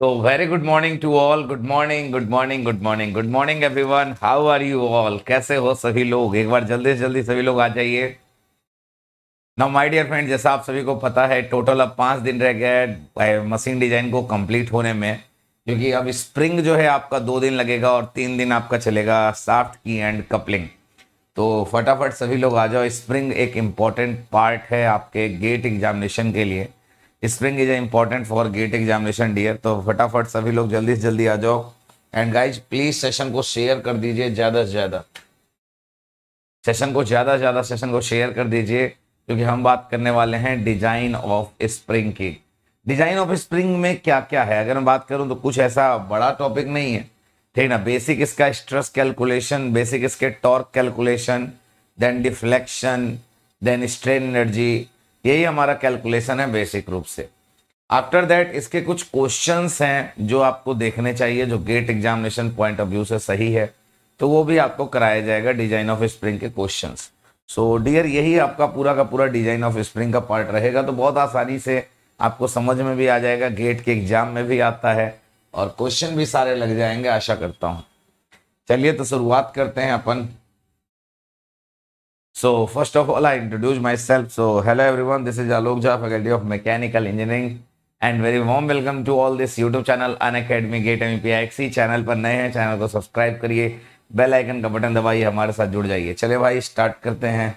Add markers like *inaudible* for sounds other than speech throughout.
तो very good morning to all good morning good morning good morning good morning everyone how are you all कैसे हो सभी लोग एक बार जल्दी से जल्दी सभी लोग आ जाइए नाउ माय डियर फ्रेंड जैसा आप सभी को पता है टोटल अब पाँच दिन रह गए मशीन डिजाइन को कम्प्लीट होने में क्योंकि अब स्प्रिंग जो है आपका दो दिन लगेगा और तीन दिन आपका चलेगा साफ की एंड कपलिंग तो फटाफट सभी लोग आ जाओ स्प्रिंग एक इम्पॉर्टेंट पार्ट है आपके गेट एग्जामिनेशन के लिए spring is important for GATE examination dear तो फटाफट सभी लोग जल्दी से जल्दी आ जाओ एंड गाइज प्लीज सेशन को शेयर कर दीजिए ज़्यादा से ज़्यादा सेशन को ज़्यादा से ज़्यादा सेशन को शेयर कर दीजिए क्योंकि हम बात करने वाले हैं डिजाइन ऑफ स्प्रिंग की डिजाइन ऑफ स्प्रिंग में क्या क्या है अगर मैं बात करूं तो कुछ ऐसा बड़ा टॉपिक नहीं है ठीक ना बेसिक इसका स्ट्रेस कैलकुलेशन बेसिक इसके torque calculation then deflection then strain energy यही हमारा कैलकुलेशन है बेसिक रूप से आफ्टर दैट इसके कुछ क्वेश्चंस हैं जो आपको देखने चाहिए जो GATE examination point of view से सही है तो वो भी आपको कराया जाएगा डिजाइन ऑफ स्प्रिंग के क्वेश्चन सो डियर यही आपका पूरा का पूरा डिजाइन ऑफ स्प्रिंग का पार्ट रहेगा तो बहुत आसानी से आपको समझ में भी आ जाएगा गेट के एग्जाम में भी आता है और क्वेश्चन भी सारे लग जाएंगे आशा करता हूँ चलिए तो शुरुआत करते हैं अपन So first of all, I introduce myself. So hello everyone, this is Alok Jha, Faculty of Mechanical Engineering and very warm welcome to all this YouTube channel Unacademy GATE M P एक्सी channel पर नए हैं channel को subscribe करिए bell icon का button दबाइए हमारे साथ जुड़ जाइए चले भाई स्टार्ट करते हैं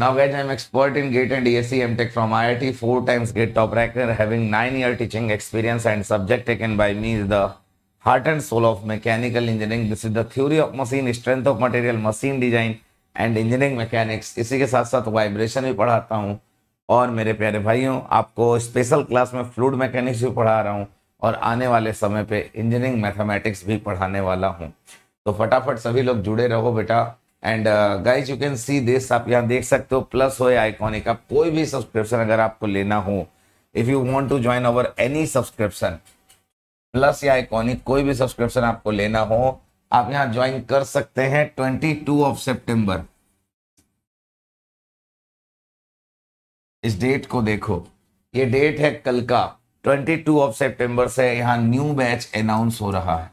Now guys, I'm expert in GATE and DSE MTech from IIT, four times GATE top ranker, having nine year teaching experience and subject taken by me is the heart and soul of mechanical engineering this is the theory of machine strength of material machine design and engineering mechanics इसी के साथ साथ vibration भी पढ़ाता हूँ और मेरे प्यारे भाइयों आपको स्पेशल क्लास में फ्लूड मैकेनिक्स भी पढ़ा रहा हूँ और आने वाले समय पे इंजीनियरिंग मैथमेटिक्स भी पढ़ाने वाला हूँ तो फटाफट सभी लोग जुड़े रहो बेटा and guys you can see this आप यहाँ देख सकते हो प्लस हो या आइकॉनिक आप कोई भी सब्सक्रिप्शन अगर आपको लेना हो if you want to join our any subscription plus या आइकॉनिक कोई भी सब्सक्रिप्शन आपको लेना हो आप यहां ज्वाइन कर सकते हैं ट्वेंटी टू ऑफ सेप्टेम्बर इस डेट को देखो ये डेट है कल का ट्वेंटी टू ऑफ सेप्टेम्बर से यहां न्यू बैच अनाउंस हो रहा है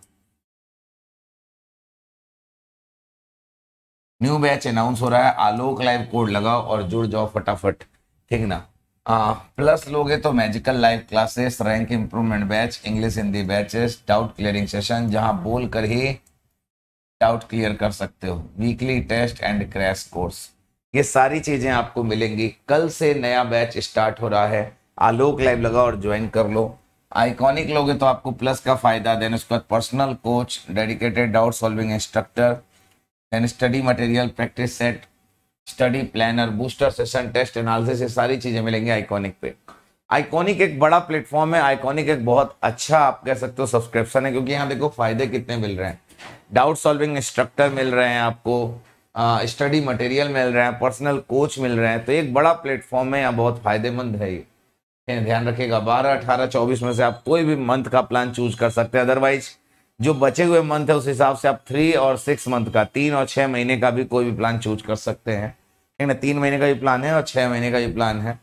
न्यू बैच अनाउंस हो रहा है आलोक लाइव कोड लगाओ और जुड़ जाओ फटाफट ठीक ना प्लस ah, लोगे तो magical live classes rank improvement batch English Hindi batches doubt clearing session जहां बोल कर ही डाउट क्लियर कर सकते हो weekly test and crash course ये सारी चीजें आपको मिलेंगी कल से नया बैच स्टार्ट हो रहा है आलोक लाइव लगाओ और ज्वाइन कर लो आइकॉनिक लोगे तो आपको प्लस का फायदा देन उसके बाद personal coach dedicated doubt solving instructor and study material practice set study planner booster session test analysis ये सारी चीजें मिलेंगी आइकॉनिक पे आइकॉनिक एक बड़ा प्लेटफॉर्म है आइकॉनिक एक बहुत अच्छा आप कह सकते हो सब्सक्रिप्शन है क्योंकि यहाँ देखो फायदे कितने मिल रहे हैं डाउट सॉल्विंग इंस्ट्रक्टर मिल रहे हैं आपको स्टडी मटेरियल मिल रहे हैं पर्सनल कोच मिल रहे हैं तो एक बड़ा प्लेटफॉर्म है यहाँ बहुत फायदेमंद है ये ध्यान रखिएगा बारह अठारह चौबीस में से आप कोई भी मंथ का प्लान चूज कर सकते हैं अदरवाइज जो बचे हुए मंथ है उस हिसाब से आप थ्री और सिक्स मंथ का तीन और छह महीने का भी कोई भी प्लान चूज कर सकते हैं ठीक है ना तीन महीने का भी प्लान है और छह महीने का भी प्लान है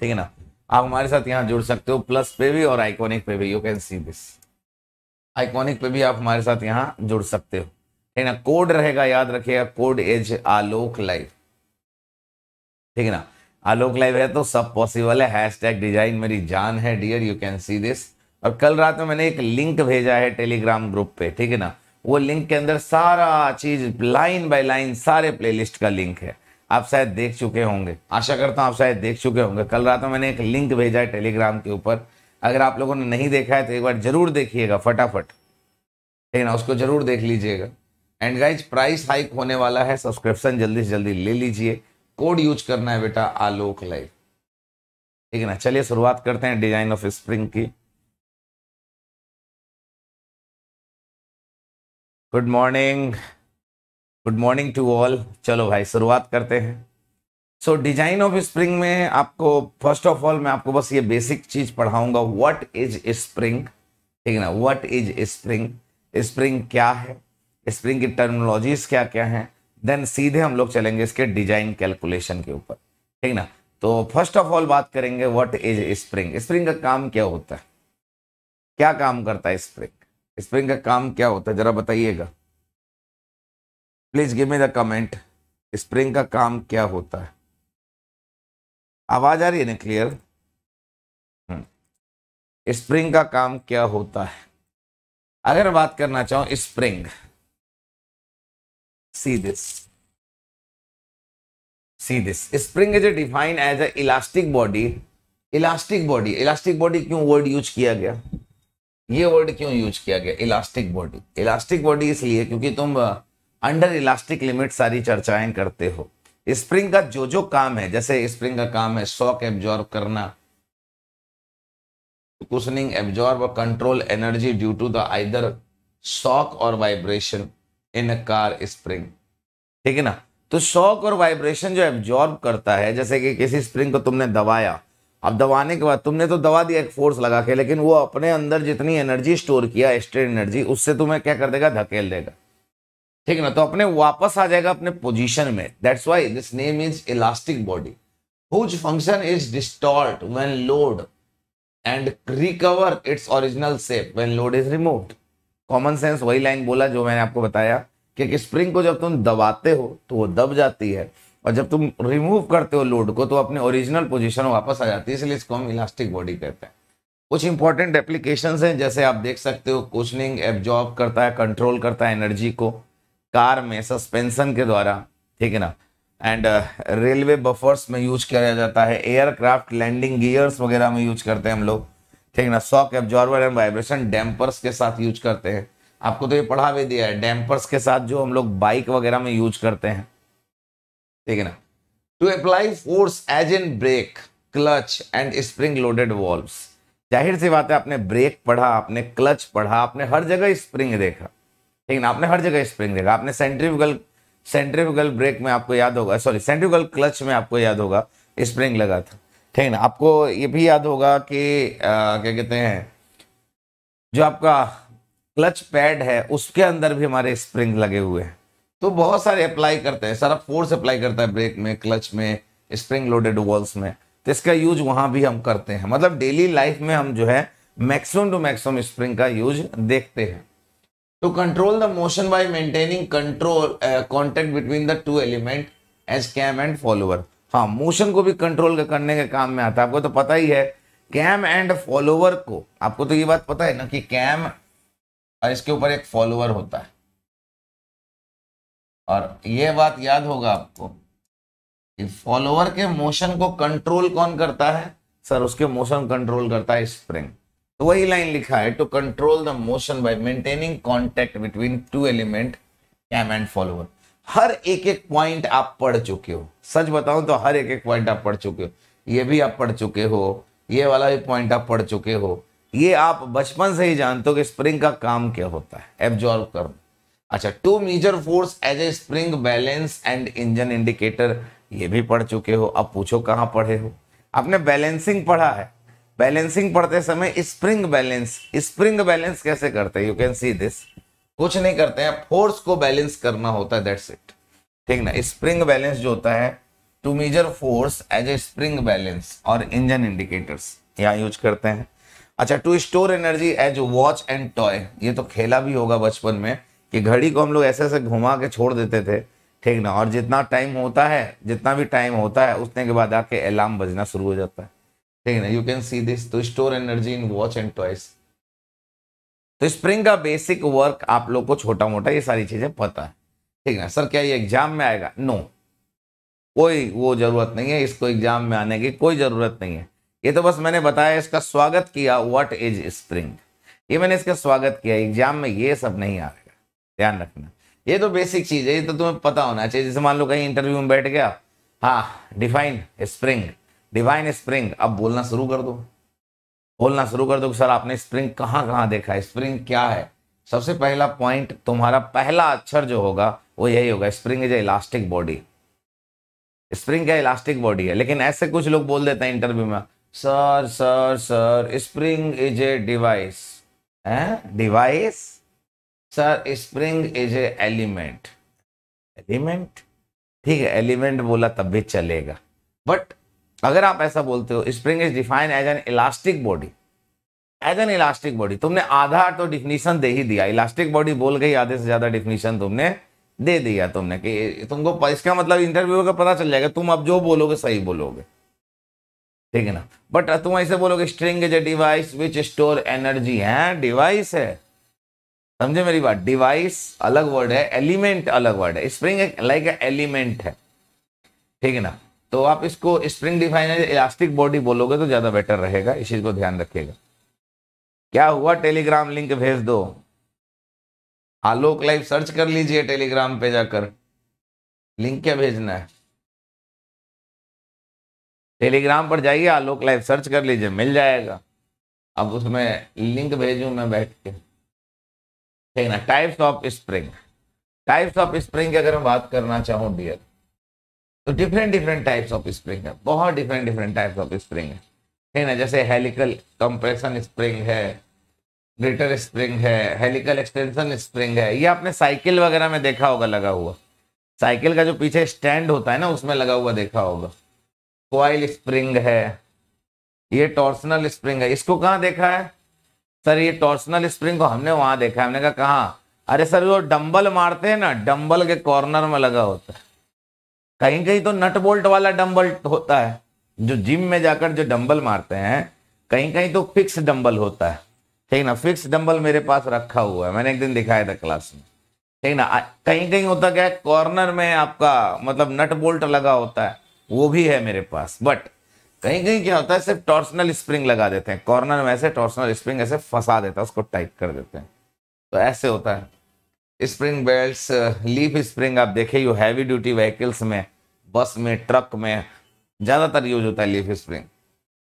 ठीक है ना आप हमारे साथ यहाँ जुड़ सकते हो प्लस पे भी और आइकॉनिक पे भी you can see this iconic पे भी आप हमारे साथ यहाँ जुड़ सकते हो ठीक है ना कोड रहेगा याद रखिएगा कोड एज आलोक लाइव ठीक है ना आलोक लाइव है तो सब पॉसिबल है हैश टैग डिजाइन मेरी जान है dear you can see this और कल रात में मैंने एक लिंक भेजा है टेलीग्राम ग्रुप पे ठीक है ना वो लिंक के अंदर सारा चीज लाइन बाय लाइन सारे प्लेलिस्ट का लिंक है आप शायद देख चुके होंगे आशा करता हूँ आप शायद देख चुके होंगे कल रात में मैंने एक लिंक भेजा है टेलीग्राम के ऊपर अगर आप लोगों ने नहीं देखा है तो एक बार जरूर देखिएगा फटाफट ठीक है ना उसको जरूर देख लीजिएगा एंड गाइज प्राइस हाइक होने वाला है सब्सक्रिप्शन जल्दी से जल्दी ले लीजिए कोड यूज करना है बेटा आलोक लाइव ठीक है ना चलिए शुरुआत करते हैं डिजाइन ऑफ स्प्रिंग की good morning good morning to all चलो भाई शुरुआत करते हैं सो डिजाइन ऑफ स्प्रिंग में आपको फर्स्ट ऑफ ऑल मैं आपको बस ये बेसिक चीज पढ़ाऊंगा व्हाट इज स्प्रिंग ठीक है ना व्हाट इज स्प्रिंग स्प्रिंग क्या है स्प्रिंग की टर्मिनोलॉजीज क्या क्या हैं देन सीधे हम लोग चलेंगे इसके डिजाइन कैलकुलेशन के ऊपर ठीक ना तो फर्स्ट ऑफ ऑल बात करेंगे व्हाट इज स्प्रिंग स्प्रिंग का काम क्या होता है क्या काम करता है स्प्रिंग स्प्रिंग का काम क्या होता है जरा बताइएगा please give me the comment spring का काम क्या होता है आवाज आ रही है ना क्लियर स्प्रिंग का काम क्या होता है अगर बात करना चाहूं spring see this see this spring is defined as a elastic body elastic body elastic body क्यों वर्ड यूज किया गया ये वर्ड क्यों यूज किया गया इलास्टिक बॉडी इलास्टिक बॉडी इसलिए क्योंकि तुम अंडर इलास्टिक लिमिट सारी चर्चाएं करते हो स्प्रिंग का जो जो काम है जैसे स्प्रिंग का काम है शॉक एब्जॉर्ब करना cushioning absorb control energy due to the either shock और vibration in a car spring ठीक है ना तो शॉक और वाइब्रेशन जो एब्जॉर्ब करता है जैसे कि किसी स्प्रिंग को तुमने दबाया अब दबाने के बाद तुमने तो दबा दिया एक फोर्स लगा के लेकिन वो अपने अंदर जितनी एनर्जी स्टोर किया एक्स्ट्रा एनर्जी उससे तुम्हें क्या कर देगा धकेल देगा ठीक ना तो अपने वापस आ जाएगा अपने पोजीशन में that's why this name is elastic body whose function is distort when load and recover its original shape when load is remote common sense वही लाइन बोला जो मैंने आपको बताया कि स्प्रिंग को जब तुम दबाते हो तो वो दब जाती है और जब तुम रिमूव करते हो लोड को तो अपने ओरिजिनल पोजिशन वापस आ जाती है इसलिए इसको हम इलास्टिक बॉडी कहते हैं कुछ इंपॉर्टेंट एप्लीकेशन हैं जैसे आप देख सकते हो कोचनिंग एब्जॉर्ब करता है कंट्रोल करता है एनर्जी को कार में सस्पेंशन के द्वारा ठीक है ना एंड रेलवे बफर्स में यूज किया जाता है एयरक्राफ्ट लैंडिंग गियर्स वगैरह में यूज करते हैं हम लोग ठीक है ना shock absorber and vibration dampers के साथ यूज करते हैं आपको तो ये पढ़ा भी दिया है डैम्पर्स के साथ जो हम लोग बाइक वगैरह में यूज करते हैं ठीक है ना to apply force as in brake clutch and spring loaded valves जाहिर सी बात है आपने ब्रेक पढ़ा आपने क्लच पढ़ा आपने हर जगह स्प्रिंग देखा ठीक ना आपने हर जगह स्प्रिंग देखा आपने सेंट्रीफ्यूगल सेंट्रीफ्यूगल ब्रेक में आपको याद होगा सॉरी सेंट्रीफ्यूगल क्लच में आपको याद होगा स्प्रिंग लगा था ठीक ना आपको ये भी याद होगा कि क्या कहते हैं जो आपका क्लच पैड है उसके अंदर भी हमारे स्प्रिंग लगे हुए हैं तो बहुत सारे अप्लाई करते हैं सारा फोर्स अप्लाई करता है ब्रेक में क्लच में स्प्रिंग लोडेड वॉल्स में तो इसका यूज वहां भी हम करते हैं मतलब डेली लाइफ में हम जो है मैक्सिमम टू मैक्सिमम स्प्रिंग का यूज देखते हैं to control the motion by maintaining control contact between the two element as cam and and हाँ मोशन को भी कंट्रोल करने के काम में आता है आपको तो पता ही है कैम एंड फॉलोवर को आपको तो ये बात पता है ना कि कैम और इसके ऊपर एक फॉलोवर होता है और यह बात याद होगा आपको कि फॉलोवर के मोशन को कंट्रोल कौन करता है सर उसके मोशन कंट्रोल करता है स्प्रिंग तो वही लाइन लिखा है to control the motion by maintaining contact between two element cam and follower हर एक एक पॉइंट आप पढ़ चुके हो सच बताऊं तो हर एक एक पॉइंट आप पढ़ चुके हो ये भी आप पढ़ चुके हो ये वाला भी पॉइंट आप पढ़ चुके हो ये आप बचपन से ही जानते हो कि स्प्रिंग का काम क्या होता है एब्जॉर्व करना अच्छा to measure force as a spring balance and engine indicator ये भी पढ़ चुके हो अब पूछो कहाँ पढ़े हो आपने बैलेंसिंग पढ़ा है बैलेंसिंग पढ़ते समय स्प्रिंग बैलेंस स्प्रिंग बैलेंस कैसे करते हैं यू कैन सी दिस कुछ नहीं करते हैं फोर्स को बैलेंस करना होता है दैट्स इट ठीक ना स्प्रिंग बैलेंस जो होता है to measure force as a spring balance और इंजन इंडिकेटर्स यहाँ यूज करते हैं अच्छा to store energy as watch and toy ये तो खेला भी होगा बचपन में कि घड़ी को हम लोग ऐसे ऐसे घुमा के छोड़ देते थे ठीक ना और जितना टाइम होता है जितना भी टाइम होता है उसने के बाद आके अलार्म बजना शुरू हो जाता है ठीक ना you can see this to store energy in watch and toys तो स्प्रिंग तो का बेसिक वर्क आप लोग को छोटा मोटा ये सारी चीजें पता है ठीक ना सर क्या ये एग्जाम में आएगा नो कोई वो जरूरत नहीं है इसको एग्जाम में आने की कोई जरूरत नहीं है ये तो बस मैंने बताया इसका स्वागत किया व्हाट इज स्प्रिंग ये मैंने इसका स्वागत किया एग्जाम में ये सब नहीं आ रहे ध्यान रखना ये तो बेसिक चीज़ है ये तो तुम्हें पता होना चाहिए जैसे मान लो कहीं इंटरव्यू में बैठ गया हाँ डिफाइन स्प्रिंग डिफाइन स्प्रिंग अब बोलना शुरू कर दो बोलना शुरू कर दो सर आपने स्प्रिंग कहाँ कहाँ देखा है स्प्रिंग क्या है सबसे पहला पॉइंट तुम्हारा पहला अक्षर जो होगा वो यही होगा spring is a elastic body spring क्या इलास्टिक बॉडी है लेकिन ऐसे कुछ लोग बोल देते हैं इंटरव्यू में sir sir sir spring is a device है device sir spring is a element element ठीक है एलिमेंट बोला तब भी चलेगा बट अगर आप ऐसा बोलते हो spring is define as an elastic body as an elastic body तुमने आधा तो डिफिनीशन दे ही दिया इलास्टिक बॉडी बोल गई आधे से ज्यादा डिफिनीशन तुमने दे दिया तुमने कि तुमको इसका मतलब इंटरव्यू का पता चल जाएगा तुम अब जो बोलोगे सही बोलोगे ठीक है ना बट तुम ऐसे बोलोगे string is a device which store energy है डिवाइस है समझे मेरी बात डिवाइस अलग वर्ड है एलिमेंट अलग वर्ड है स्प्रिंग एक लाइक एलिमेंट है ठीक है ना तो आप इसको स्प्रिंग डिफाइन इलास्टिक बॉडी बोलोगे तो ज्यादा बेटर रहेगा इस चीज को ध्यान रखिएगा क्या हुआ टेलीग्राम लिंक भेज दो आलोक लाइव सर्च कर लीजिए टेलीग्राम पे जाकर लिंक क्या भेजना है टेलीग्राम पर जाइए आलोक लाइव सर्च कर लीजिए मिल जाएगा अब उसमें लिंक भेजू मैं बैठ के ठीक ना types of spring types of spring की अगर मैं बात करना चाहूँ डियर तो different different types of spring है बहुत different different types of spring है ठीक ना जैसे हेलिकल कंप्रेशन स्प्रिंग है ग्रेटर स्प्रिंग है हेलिकल एक्सटेंशन स्प्रिंग है ये आपने साइकिल वगैरह में देखा होगा लगा हुआ साइकिल का जो पीछे स्टैंड होता है ना उसमें लगा हुआ देखा होगा क्वाइल स्प्रिंग है ये टॉर्सनल स्प्रिंग है इसको कहाँ देखा है सर ये टॉर्सनल स्प्रिंग को हमने वहां देखा हमने कहा कहा अरे सर जो डम्बल मारते हैं ना डम्बल के कॉर्नर में लगा होता है कहीं कहीं तो नट बोल्ट वाला डंबल होता है जो जिम में जाकर जो डम्बल मारते हैं कहीं कहीं तो फिक्स डम्बल होता है ठीक ना फिक्स डम्बल मेरे पास रखा हुआ है मैंने एक दिन दिखाया था क्लास में ठीक ना कहीं कहीं होता क्या है कॉर्नर में आपका मतलब नट बोल्ट लगा होता है वो भी है मेरे पास बट कहीं कहीं क्या होता है सिर्फ टॉर्सनल स्प्रिंग लगा देते हैं कॉर्नर में ऐसे टॉर्सनल स्प्रिंग ऐसे फंसा देता है उसको टाइट कर देते हैं तो ऐसे होता है स्प्रिंग बेल्ट्स लीफ स्प्रिंग आप देखे यू हैवी ड्यूटी व्हीकल्स में बस में ट्रक में ज़्यादातर यूज होता है लीफ स्प्रिंग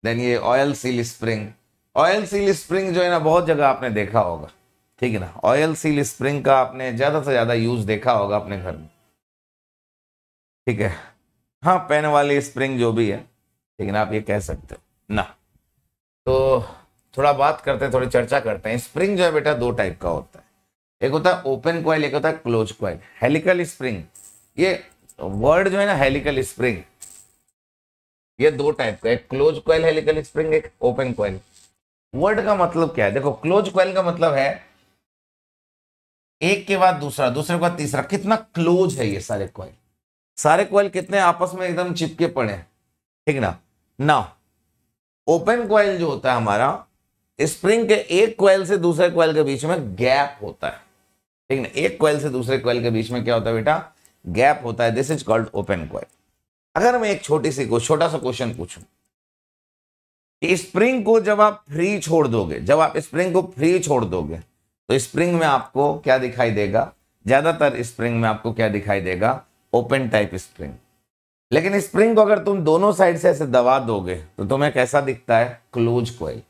देन ये oil seal spring oil seal spring जो है ना बहुत जगह आपने देखा होगा ठीक है ना ऑयल सील स्प्रिंग का आपने ज़्यादा से ज़्यादा यूज देखा होगा अपने घर में ठीक है हाँ पेन वाली स्प्रिंग जो भी है लेकिन आप ये कह सकते हो ना तो थोड़ा बात करते हैं थोड़ी चर्चा करते हैं स्प्रिंग जो है बेटा दो टाइप का होता है एक होता है ओपन क्वाइल एक होता है क्लोज क्वाइल हेलिकल स्प्रिंग ये वर्ड जो है ना हेलिकल स्प्रिंग ये दो टाइप का एक क्लोज क्वाइल हेलिकल स्प्रिंग एक ओपन क्वाइल वर्ड का मतलब क्या है देखो क्लोज क्वाइल का मतलब है एक के बाद दूसरा दूसरे के बाद तीसरा कितना क्लोज है ये सारे क्वाइल सारे क्वाइल कितने आपस में एकदम चिपके पड़े हैं ठीक ना नाउ ओपन क्वाइल जो होता है हमारा स्प्रिंग के एक क्वाइल से दूसरे क्वाइल के बीच में गैप होता है ठीक ना एक क्वाइल से दूसरे क्वाइल के बीच में क्या होता है बेटा गैप होता है this is called open coil अगर मैं एक छोटी सी छोटा सा क्वेश्चन पूछूं स्प्रिंग को जब आप फ्री छोड़ दोगे जब आप स्प्रिंग को फ्री छोड़ दोगे तो स्प्रिंग में आपको क्या दिखाई देगा ज्यादातर स्प्रिंग में आपको क्या दिखाई देगा ओपन टाइप स्प्रिंग लेकिन स्प्रिंग को अगर तुम दोनों साइड से ऐसे दबा दोगे तो तुम्हें कैसा दिखता है क्लोज क्वेल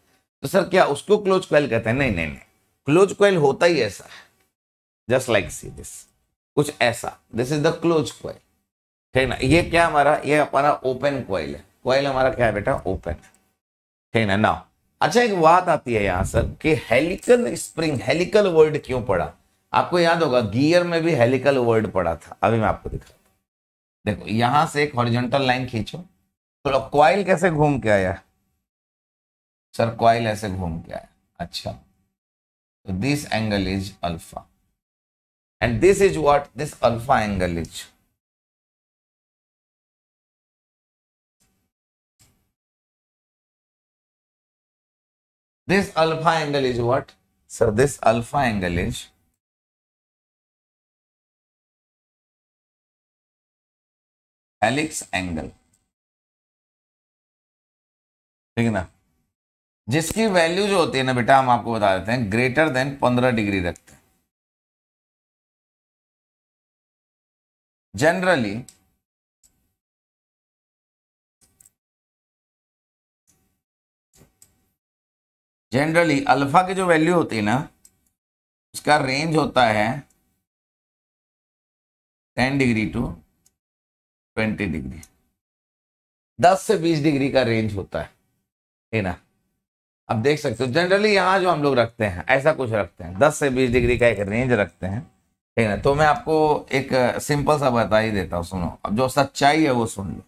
तो सर क्या उसको क्लोज कोयल कहते हैं नहीं नहीं नहीं क्लोज क्वेल होता ही ऐसा है जस्ट लाइक सी दिस कुछ ऐसा this is the close coil ठीक ना ये क्या हमारा ये हमारा ओपन कोयल है कोयल हमारा क्या है बेटा ओपन है ठीक ना ना अच्छा एक बात आती है यहाँ सर कि हेलिकल स्प्रिंग हेलिकल वर्ड क्यों पड़ा आपको याद होगा गियर में भी हेलिकल वर्ड पड़ा था अभी मैं आपको दिखा देखो यहां से एक हॉरिजॉन्टल लाइन खींचो तो क्वाइल कैसे घूम के आया सर क्वाइल ऐसे घूम के आया अच्छा तो this angle is alpha and this is what this alpha angle is this alpha angle is what sir this alpha angle is helix angle ठीक है ना जिसकी वैल्यू जो होती है ना बेटा हम आपको बता देते हैं ग्रेटर देन पंद्रह डिग्री रखते हैं जनरली जनरली अल्फा की जो वैल्यू होती है ना उसका रेंज होता है ten degree to twenty degree दस से बीस डिग्री का रेंज होता है ठीक ना अब देख सकते हो जनरली यहाँ जो हम लोग रखते हैं ऐसा कुछ रखते हैं दस से बीस डिग्री का एक रेंज रखते हैं ठीक है तो मैं आपको एक सिंपल uh, सा बता ही देता हूँ सुनो अब जो सच्चाई है वो सुन लो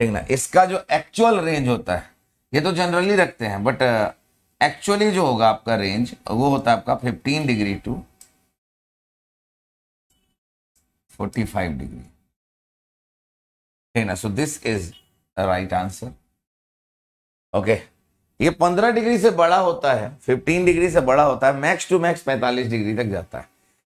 ठीक ना इसका जो एक्चुअल रेंज होता है ये तो जनरली रखते हैं बट एक्चुअली uh, जो होगा आपका रेंज वो होता है आपका fifteen degree to forty five degree ठीक ना so this is right answer okay ये 15 डिग्री से बड़ा होता है 15 डिग्री से बड़ा होता है मैक्स टू मैक्स 45 डिग्री तक जाता है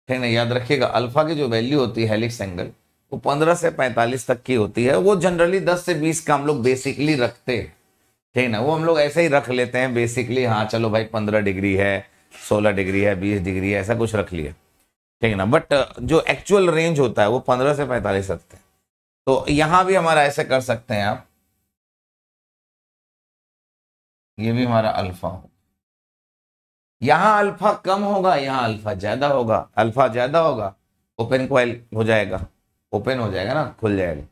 ठीक ना याद रखिएगा अल्फा की जो वैल्यू होती है हेलिक्स एंगल वो 15 से 45 तक की होती है वो जनरली 10 से 20 का हम लोग बेसिकली रखते हैं ठीक ना वो हम लोग ऐसे ही रख लेते हैं बेसिकली हाँ चलो भाई पंद्रह डिग्री है सोलह डिग्री है बीस डिग्री है ऐसा कुछ रख लिया ठीक है ना बट जो एक्चुअल रेंज होता है वो पंद्रह से पैंतालीस तक है तो यहां भी हमारा ऐसे कर सकते हैं आप ये भी हमारा अल्फा होगा यहां अल्फा कम होगा यहां अल्फा ज्यादा होगा अल्फा ज्यादा होगा ओपन क्वाइल हो जाएगा ओपन हो जाएगा ना खुल जाएगा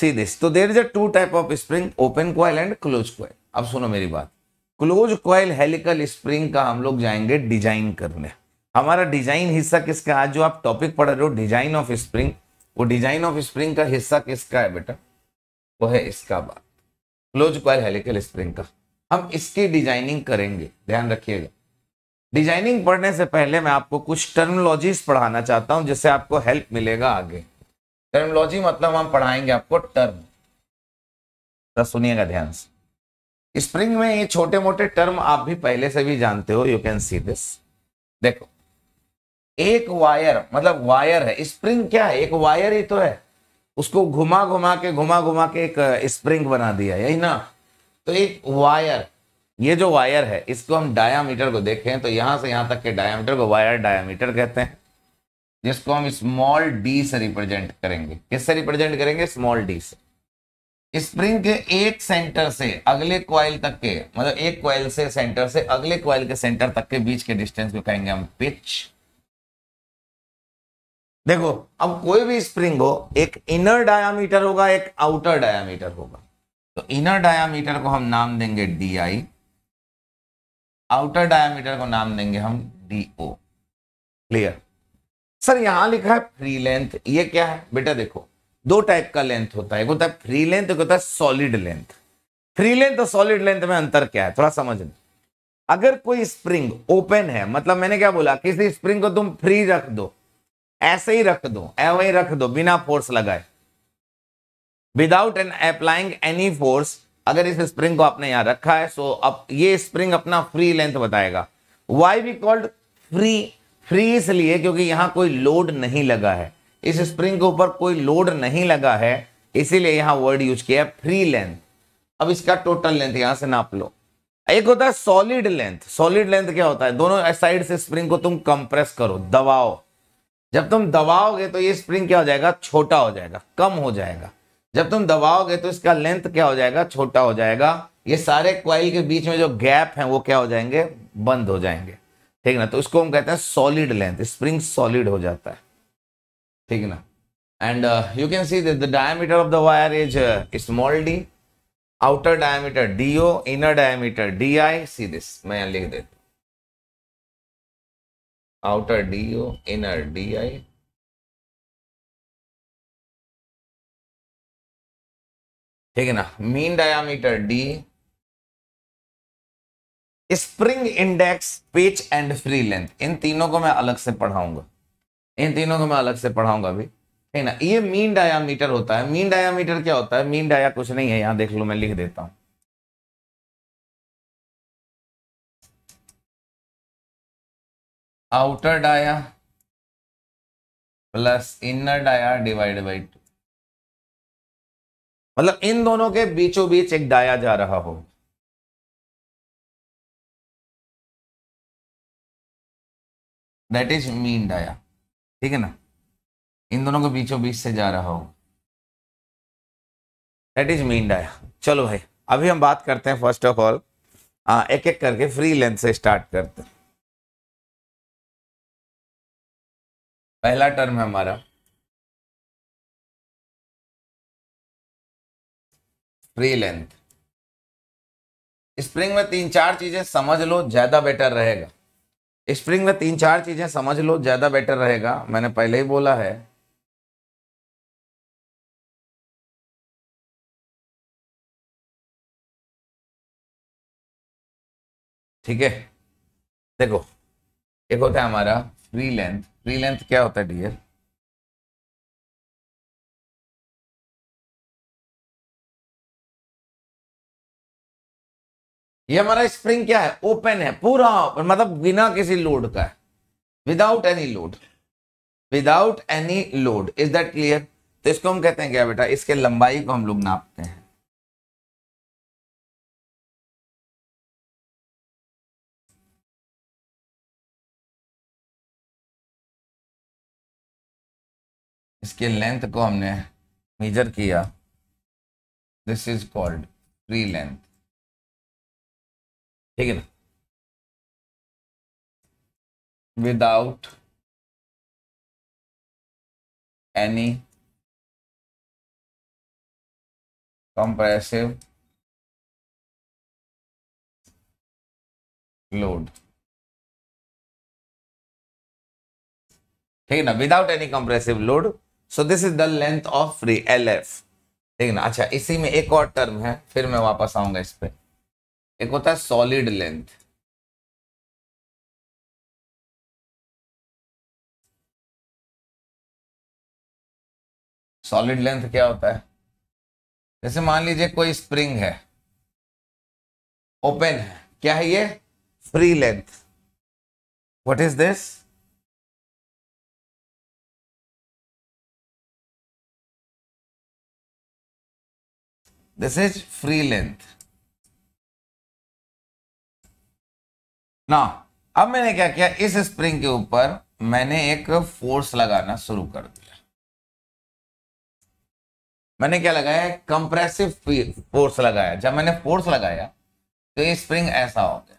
सी दिस तो there is a two type of spring open coil and close coil अब सुनो मेरी बात क्लोज क्वाइल हेलिकल स्प्रिंग का हम लोग जाएंगे डिजाइन करने हमारा डिजाइन हिस्सा किसका आज जो आप टॉपिक पढ़ रहे हो डिजाइन ऑफ स्प्रिंग वो डिजाइन ऑफ स्प्रिंग का हिस्सा किसका है बेटा वो है इसका बात क्लोज कॉयल हेलिकल स्प्रिंग का हम इसकी डिजाइनिंग करेंगे ध्यान रखिएगा डिजाइनिंग पढ़ने से पहले मैं आपको कुछ टर्मोलॉजीज पढ़ाना चाहता हूं जिससे आपको हेल्प मिलेगा आगे टर्मोलॉजी मतलब हम पढ़ाएंगे आपको टर्म सुनिएगा ध्यान से स्प्रिंग में ये छोटे मोटे टर्म आप भी पहले से भी जानते हो यू कैन सी दिस देखो एक वायर मतलब वायर है स्प्रिंग क्या है एक वायर ही तो है उसको घुमा घुमा के घुमा घुमा के एक स्प्रिंग बना दिया यही ना तो एक वायर ये जो वायर है इसको हम डायामीटर को देखें तो यहां से यहां तक के डायामीटर को वायर डायामीटर कहते हैं जिसको हम स्मॉल डी से रिप्रेजेंट करेंगे किससे रिप्रेजेंट करेंगे स्मॉल डी से स्प्रिंग के एक सेंटर से अगले क्वाइल तक के मतलब एक क्वाइल से सेंटर से अगले क्वाइल के सेंटर तक के बीच के डिस्टेंस को कहेंगे हम पिच देखो अब कोई भी स्प्रिंग हो एक इनर डायामीटर होगा एक आउटर डायामीटर होगा तो इनर डायामीटर को हम नाम देंगे डी आई आउटर डायामीटर को नाम देंगे हम डी ओ क्लियर सर यहां लिखा है फ्री लेंथ ये क्या है बेटा देखो दो टाइप का लेंथ होता है एक होता है फ्री लेंथ एक होता है सॉलिड लेंथ फ्री लेंथ और सॉलिड लेंथ में अंतर क्या है थोड़ा समझ अगर कोई स्प्रिंग ओपन है मतलब मैंने क्या बोला किसी स्प्रिंग को तुम फ्री रख दो ऐसे ही रख दो ही रख दो बिना फोर्स लगाए without an applying any force अगर इस स्प्रिंग को आपने यहां रखा है सो अब ये स्प्रिंग अपना फ्री लेंथ बताएगा why be called free free इसलिए क्योंकि यहां कोई लोड नहीं लगा है इस स्प्रिंग के ऊपर कोई लोड नहीं लगा है इसीलिए यहां वर्ड यूज किया है फ्री लेंथ अब इसका टोटल लेंथ यहां से नाप लो एक होता है सॉलिड लेंथ सॉलिड लेंथ क्या होता है दोनों साइड से स्प्रिंग को तुम कंप्रेस करो दबाओ जब तुम दबाओगे तो ये स्प्रिंग क्या हो जाएगा छोटा हो जाएगा कम हो जाएगा जब तुम दबाओगे तो इसका लेंथ क्या हो जाएगा छोटा हो जाएगा ये सारे क्वाइल के बीच में जो गैप है वो क्या हो जाएंगे बंद हो जाएंगे ठीक ना तो इसको हम कहते हैं सॉलिड लेंथ स्प्रिंग सॉलिड हो जाता है ठीक ना and you can see the diameter of the wire is small D outer diameter D O inner diameter D I see this मैं लिख देता outer इनर inner DI. ठीक है ना mean diameter D spring index pitch and free length इन तीनों को मैं अलग से पढ़ाऊंगा इन तीनों को मैं अलग से पढ़ाऊंगा अभी ठीक है ना ये मीन डायामीटर होता है मीन डायामीटर क्या होता है मीन डाया कुछ नहीं है यहां देख लो मैं लिख देता हूं outer dia plus inner dia divide by two मतलब इन दोनों के बीचों बीच एक डाया जा रहा हो दैट इज मीन डाया ठीक है ना इन दोनों के बीचों बीच से जा रहा हो दैट इज मीन डाया चलो भाई अभी हम बात करते हैं फर्स्ट ऑफ ऑल एक एक करके फ्री लेंथ से स्टार्ट करते हैं पहला टर्म है हमारा फ्री लेंथ स्प्रिंग में तीन चार चीजें समझ लो ज्यादा बेटर रहेगा स्प्रिंग में तीन चार चीजें समझ लो ज्यादा बेटर रहेगा मैंने पहले ही बोला है ठीक है देखो एक होता है हमारा री लेंथ री लेंथ क्या होता है डियर ये हमारा स्प्रिंग क्या है ओपन है पूरा मतलब बिना किसी लोड का है without any load without any load is that clear तो इसको हम कहते हैं क्या बेटा इसके लंबाई को हम लोग नापते हैं इसके लेंथ को हमने मेजर किया this is called free length ठीक है ना विदाउट एनी कंप्रेसिव लोड ठीक है ना without any compressive load so this is the length of free L F ठीक ना अच्छा इसी में एक और टर्म है फिर मैं वापस आऊंगा इस पर एक होता है सॉलिड लेंथ सॉलिड लेंथ क्या होता है जैसे मान लीजिए कोई स्प्रिंग है ओपन है क्या है ये free length what is this This is free length. ना अब मैंने क्या किया इस स्प्रिंग के ऊपर मैंने एक फोर्स लगाना शुरू कर दिया मैंने क्या लगाया कंप्रेसिव फोर्स लगाया जब मैंने फोर्स लगाया तो ये स्प्रिंग ऐसा हो गया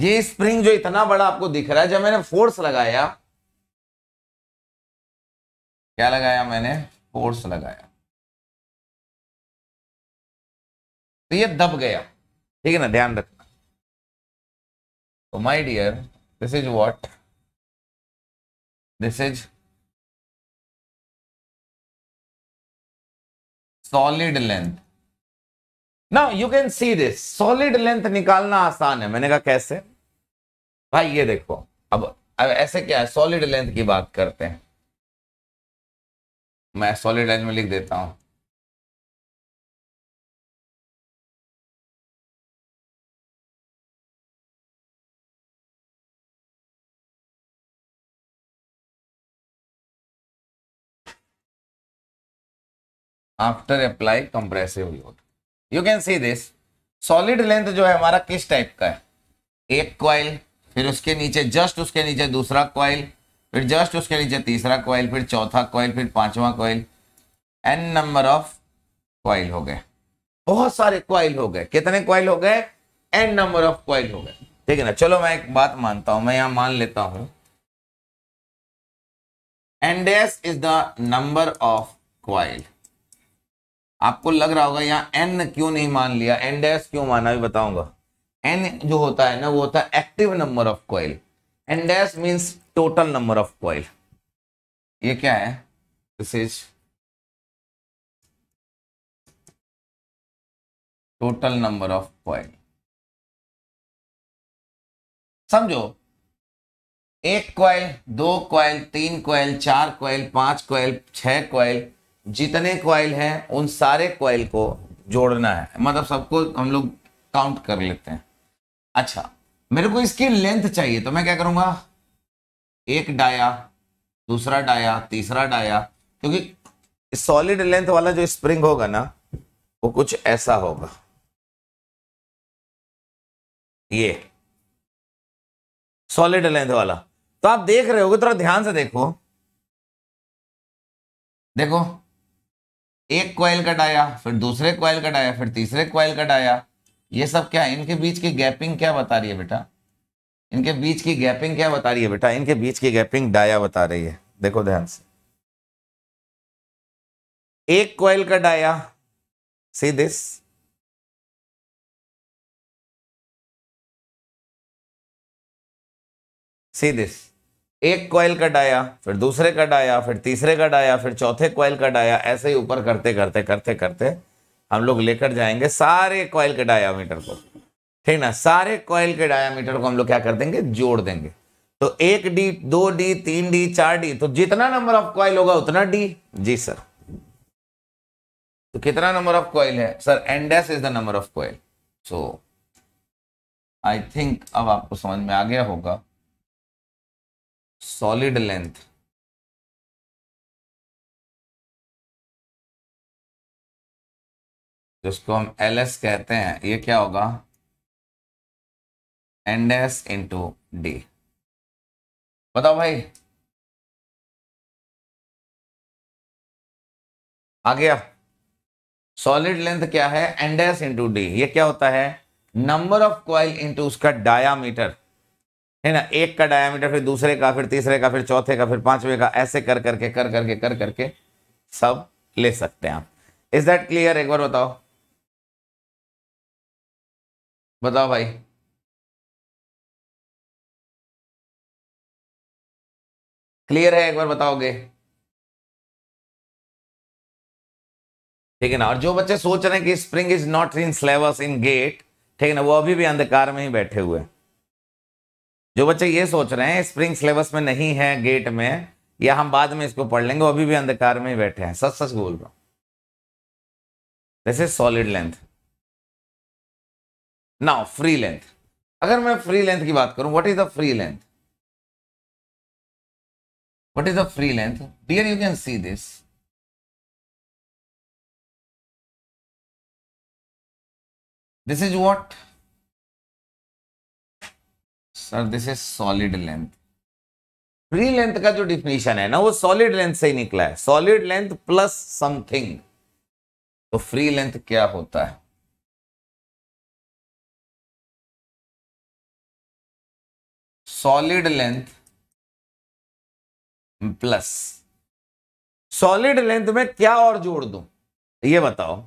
ये स्प्रिंग जो इतना बड़ा आपको दिख रहा है जब मैंने फोर्स लगाया क्या लगाया मैंने फोर्स लगाया तो ये दब गया ठीक है ना ध्यान रखना तो my dear this is what this is solid length now you can see this solid length निकालना आसान है मैंने कहा कैसे भाई ये देखो अब, अब ऐसे क्या है सॉलिड लेंथ की बात करते हैं मैं सॉलिड लेंथ में लिख देता हूं after apply compressive load you can see this solid length जो है हमारा किस टाइप का है एक क्वाइल फिर उसके नीचे जस्ट उसके नीचे दूसरा क्वाइल फिर जस्ट उसके नीचे तीसरा क्वाइल फिर चौथा क्वाइल फिर पांचवा coil N number of coil हो गए बहुत सारे क्वाइल हो गए कितने क्वाइल हो गए एन नंबर ऑफ क्वाइल हो गए ठीक है ना चलो मैं एक बात मानता हूं मैं यहां मान लेता हूं N dash is the number of coil आपको लग रहा होगा यहाँ एन क्यों नहीं मान लिया एन डैश क्यों माना भी बताऊंगा एन जो होता है ना वो होता है active number of coil N dash means total number of coil ये क्या है this is total number of coil समझो एक क्वाइल दो क्वाइल तीन क्वाइल चार क्वाइल पांच कॉयल छह क्वाइल जितने क्वाइल हैं उन सारे क्वाइल को जोड़ना है मतलब सबको हम लोग काउंट कर लेते हैं अच्छा मेरे को इसकी लेंथ चाहिए तो मैं क्या करूंगा एक डाया दूसरा डाया तीसरा डाया क्योंकि सॉलिड लेंथ वाला जो स्प्रिंग होगा ना वो कुछ ऐसा होगा ये सॉलिड लेंथ वाला तो आप देख रहे हो थोड़ा ध्यान से देखो देखो एक क्वाइल कटाया फिर दूसरे क्वाइल कटाया फिर तीसरे क्वाइल कटाया ये सब क्या है इनके बीच की गैपिंग क्या बता रही है बेटा इनके बीच की गैपिंग क्या बता रही है बेटा इनके बीच की गैपिंग डाया बता रही है देखो ध्यान से एक क्वाइल का dia see this see this एक कॉयल कट आया फिर दूसरे कट आया फिर तीसरे कट आया फिर चौथे कॉयल कट आया ऐसे ही ऊपर करते करते करते करते हम लोग लेकर जाएंगे सारे कॉयल के डायामीटर को ठीक ना सारे कॉयल के डायामीटर को हम लोग क्या कर देंगे जोड़ देंगे तो एक डी दो डी तीन डी चार डी तो जितना नंबर ऑफ कॉयल होगा उतना डी जी सर तो कितना नंबर ऑफ कॉयल है sir N dash is the number of coil so I think अब आपको समझ में आ गया होगा सॉलिड लेंथ जिसको हम एल एस कहते हैं ये क्या होगा एंड एस इंटू डी बताओ भाई आ गया सॉलिड लेंथ क्या है एंड एस इंटू डी ये क्या होता है नंबर ऑफ क्वाइल इंटू उसका डायामीटर है ना एक का डायमीटर फिर दूसरे का फिर तीसरे का फिर चौथे का फिर पांचवे का ऐसे कर करके कर करके कर करके सब ले सकते हैं आप इज दैट क्लियर एक बार बताओ बताओ भाई क्लियर है एक बार बताओगे ठीक है ना और जो बच्चे सोच रहे हैं कि spring is not in syllabus in GATE ठीक है ना वो अभी भी अंधकार में ही बैठे हुए हैं जो बच्चे ये सोच रहे हैं स्प्रिंग सिलेबस में नहीं है गेट में या हम बाद में इसको पढ़ लेंगे अभी भी अंधकार में ही बैठे हैं सच सच बोल रहा हूं this is solid length now free length अगर मैं फ्री लेंथ की बात करूं what is the free length what is the free length dear you can see this this is what sir this is solid length free length का जो definition है ना वो सॉलिड लेंथ से ही निकला है सॉलिड लेंथ प्लस समथिंग तो फ्री लेंथ क्या होता है solid length plus solid length में क्या और जोड़ दूं ये बताओ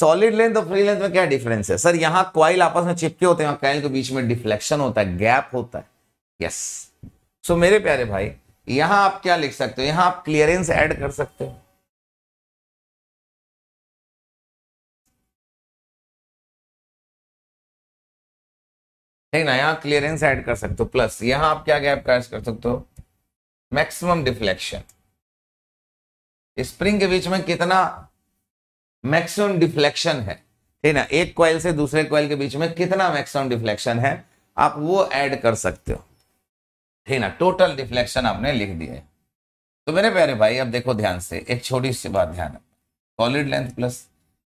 सॉलिड लेंथ और फ्री लेंथ में क्या डिफरेंस है सर यहां क्वाइल आपस में चिपके होते हैं कैल के बीच में डिफ्लेक्शन होता है गैप होता है यस सो मेरे प्यारे भाई यहां आप क्या लिख सकते हो यहां आप क्लियरेंस एड कर सकते हो ठीक ना यहाँ क्लियरेंस ऐड कर सकते हो प्लस यहां आप क्या गैप कैश कर सकते हो मैक्सिमम डिफ्लेक्शन स्प्रिंग के बीच में कितना मैक्सिमम डिफ्लेक्शन है ठीक ना एक क्वाइल से दूसरे क्वाइल के बीच में कितना मैक्सिमम डिफ्लेक्शन है आप वो ऐड कर सकते हो ठीक ना टोटल डिफ्लेक्शन आपने लिख दिया तो मेरे प्यारे भाई अब देखो ध्यान से एक छोटी सी बात ध्यान सॉलिड लेंथ प्लस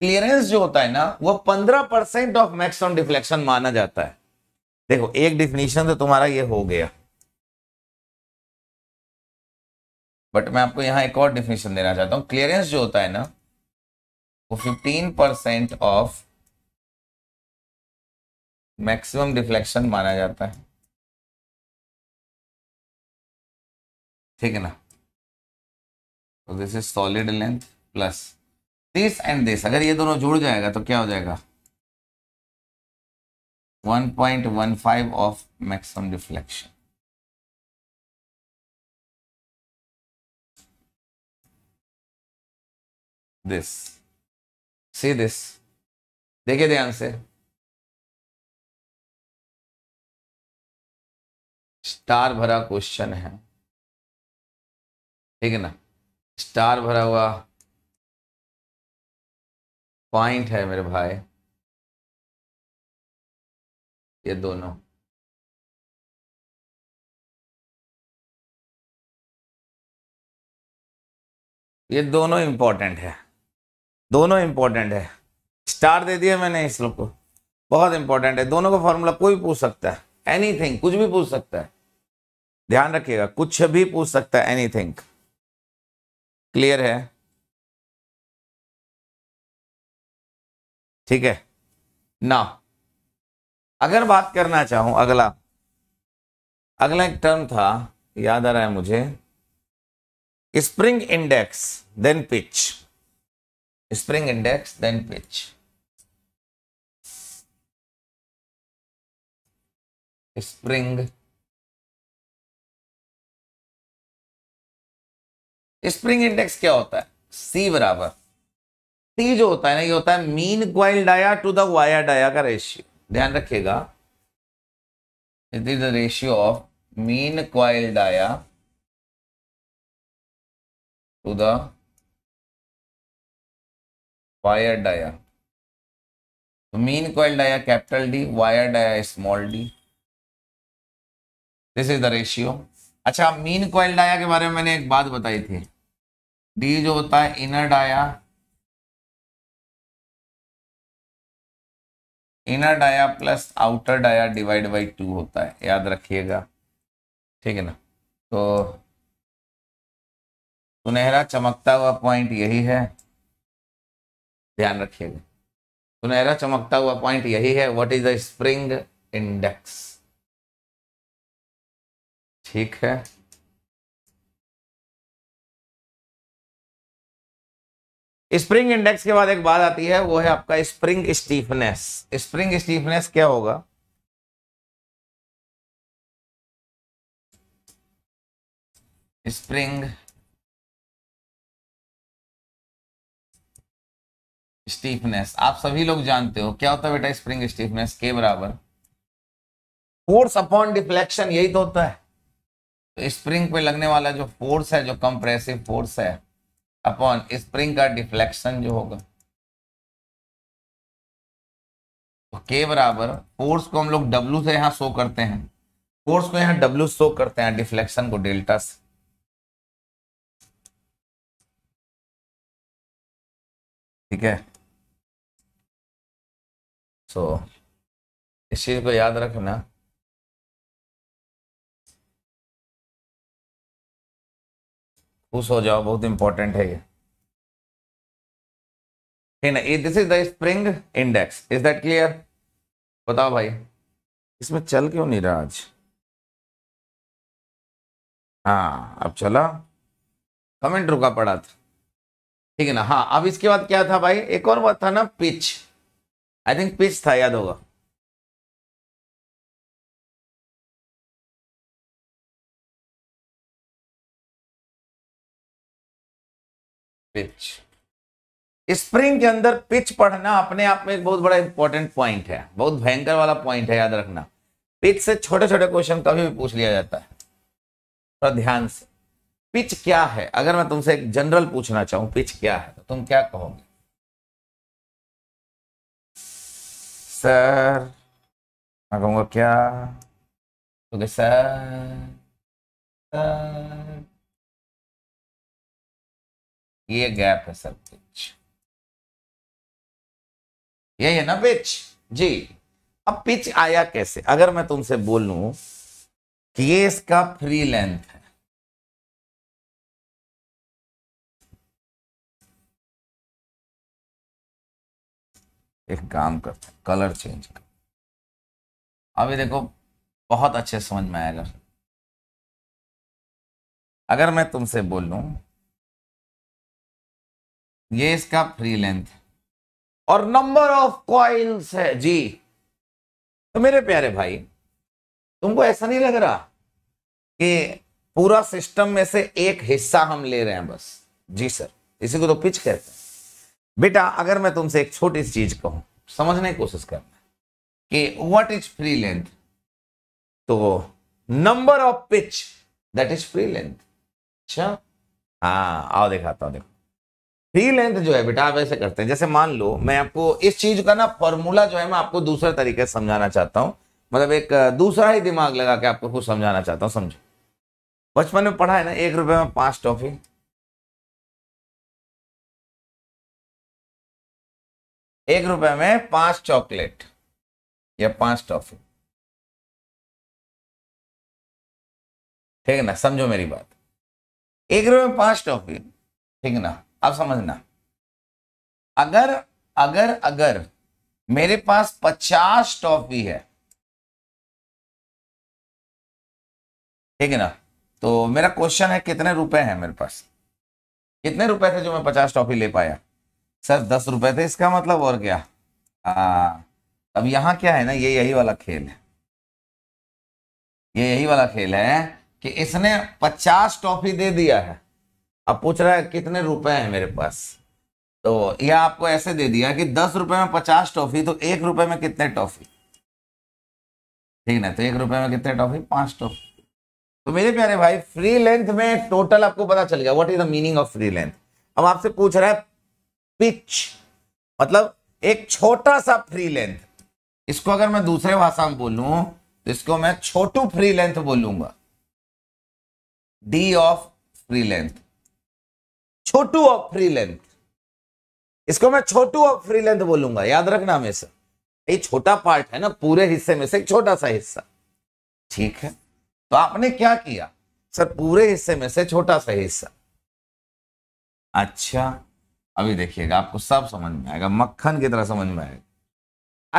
क्लियरेंस जो होता है ना वो पंद्रह परसेंट ऑफ मैक्सिमम डिफ्लेक्शन माना जाता है देखो एक डिफिनीशन तो तुम्हारा ये हो गया बट मैं आपको यहां एक और डिफिनीशन देना चाहता हूं क्लियरेंस जो होता है ना fifteen percent of maximum deflection माना जाता है ठीक है ना तो this is solid length plus this and this अगर ये दोनों जुड़ जाएगा तो क्या हो जाएगा 1.15 of maximum deflection this see this देखिए ध्यान से स्टार भरा क्वेश्चन है ठीक है ना स्टार भरा हुआ पॉइंट है मेरे भाई ये दोनों ये दोनों इंपॉर्टेंट है दोनों इंपॉर्टेंट है स्टार दे दिया मैंने इस लोग को बहुत इंपॉर्टेंट है दोनों का फॉर्मूला कोई पूछ सकता है एनीथिंग कुछ भी पूछ सकता है ध्यान रखिएगा कुछ भी पूछ सकता है एनीथिंग क्लियर है ठीक है ना अगर बात करना चाहूं अगला अगला एक टर्म था याद आ रहा है मुझे spring index then pitch spring index then pitch spring spring index क्या होता है सी बराबर सी जो होता है ना ये होता है mean coil dia to the wire dia का रेशियो ध्यान रखिएगा it is the ratio of mean coil dia to the wire dia तो mean coil dia capital D wire dia small D this is the ratio अच्छा mean coil dia के बारे में मैंने एक बात बताई थी डी जो होता है inner dia inner dia plus outer dia divide by two होता है याद रखिएगा ठीक है ना तो सुनहरा चमकता हुआ पॉइंट यही है ध्यान रखिएगा सुनहरा चमकता हुआ पॉइंट यही है what is the spring index ठीक है स्प्रिंग इंडेक्स के बाद एक बात आती है वो है आपका स्प्रिंग स्टीफनेस स्प्रिंग स्टीफनेस क्या होगा स्प्रिंग स्टीफनेस आप सभी लोग जानते हो क्या होता है बेटा स्प्रिंग स्टीफनेस के बराबर फोर्स अपॉन डिफ्लेक्शन यही तो होता है तो स्प्रिंग पे लगने वाला जो फोर्स है जो कंप्रेसिव फोर्स है अपॉन स्प्रिंग का डिफ्लेक्शन जो होगा तो के बराबर फोर्स को हम लोग डब्ल्यू से यहां शो करते हैं फोर्स को यहां डब्ल्यू शो करते हैं डिफ्लेक्शन को डेल्टा से ठीक है सो so, इस चीज़ को याद रखना खुश हो जाओ बहुत इंपॉर्टेंट है ये ठीक ना this is the spring index is that clear बताओ भाई इसमें चल क्यों नहीं रहा आज हाँ अब चला कमेंट रुका पड़ा था ठीक है ना हाँ अब इसके बाद क्या था भाई एक और बात था ना पिच आई थिंक पिच था याद होगा पिच स्प्रिंग के अंदर पिच पढ़ना अपने आप में एक बहुत बड़ा इंपॉर्टेंट पॉइंट है बहुत भयंकर वाला पॉइंट है याद रखना पिच से छोटे छोटे क्वेश्चन कभी भी पूछ लिया जाता है थोड़ा तो ध्यान से पिच क्या है अगर मैं तुमसे एक जनरल पूछना चाहूँ पिच क्या है तो तुम क्या कहोगे सर मैं कहूँगा क्या तो सर सर ये गैप है सर पिच यही है ना पिच जी अब पिच आया कैसे अगर मैं तुमसे बोलूं कि ये इसका फ्री लेंथ है एक काम करते हैं कलर चेंज कर अभी देखो बहुत अच्छे समझ में आएगा अगर मैं तुमसे बोलूं ये इसका फ्री लेंथ और नंबर ऑफ कॉइल्स है जी तो मेरे प्यारे भाई तुमको ऐसा नहीं लग रहा कि पूरा सिस्टम में से एक हिस्सा हम ले रहे हैं बस जी सर इसी को तो पिच कहते हैं बेटा अगर मैं तुमसे एक छोटी सी चीज कहूं समझने की कोशिश करना कि व्हाट इज फ्री लेंथ तो number of pitch that is free length अच्छा हाँ आओ दिखाता हूँ देखो फ्री लेंथ जो है बेटा आप ऐसे करते हैं जैसे मान लो मैं आपको इस चीज का ना फॉर्मूला जो है मैं आपको दूसरे तरीके से समझाना चाहता हूं मतलब एक दूसरा ही दिमाग लगा के आपको कुछ समझाना चाहता हूँ समझो बचपन में पढ़ा है ना एक रुपए में पांच टॉफी एक रुपए में पांच चॉकलेट या पांच टॉफी ठीक है ना समझो मेरी बात एक रुपए में पांच टॉफी ठीक है ना अब समझना अगर अगर अगर मेरे पास पचास टॉफी है ठीक है ना तो मेरा क्वेश्चन है कितने रुपए हैं मेरे पास कितने रुपए थे जो मैं पचास टॉफी ले पाया सर दस रुपए थे इसका मतलब और क्या आ, अब यहां क्या है ना ये यही वाला खेल है ये यही वाला खेल है कि इसने पचास टॉफी दे दिया है अब पूछ रहा है कितने रुपए हैं मेरे पास तो यह आपको ऐसे दे दिया कि दस रुपए में पचास टॉफी तो एक रुपए में कितने टॉफी ठीक ना तो एक रुपए में कितने टॉफी पांच टॉफी तो मेरे प्यारे भाई फ्री लेंथ में टोटल आपको पता चल गया what is the meaning of free length अब आपसे पूछ रहा है पिच मतलब एक छोटा सा फ्री लेंथ इसको अगर मैं दूसरे भाषा में बोलूं तो इसको मैं छोटू फ्री लेंथ बोलूंगा डी ऑफ फ्री लेंथ छोटू ऑफ फ्री लेंथ इसको मैं छोटू ऑफ फ्री लेंथ बोलूंगा याद रखना हमेशा ये छोटा पार्ट है ना पूरे हिस्से में से एक छोटा सा हिस्सा ठीक है तो आपने क्या किया सर पूरे हिस्से में से छोटा सा हिस्सा अच्छा अभी देखिएगा आपको सब समझ में आएगा मक्खन की तरह समझ में आएगा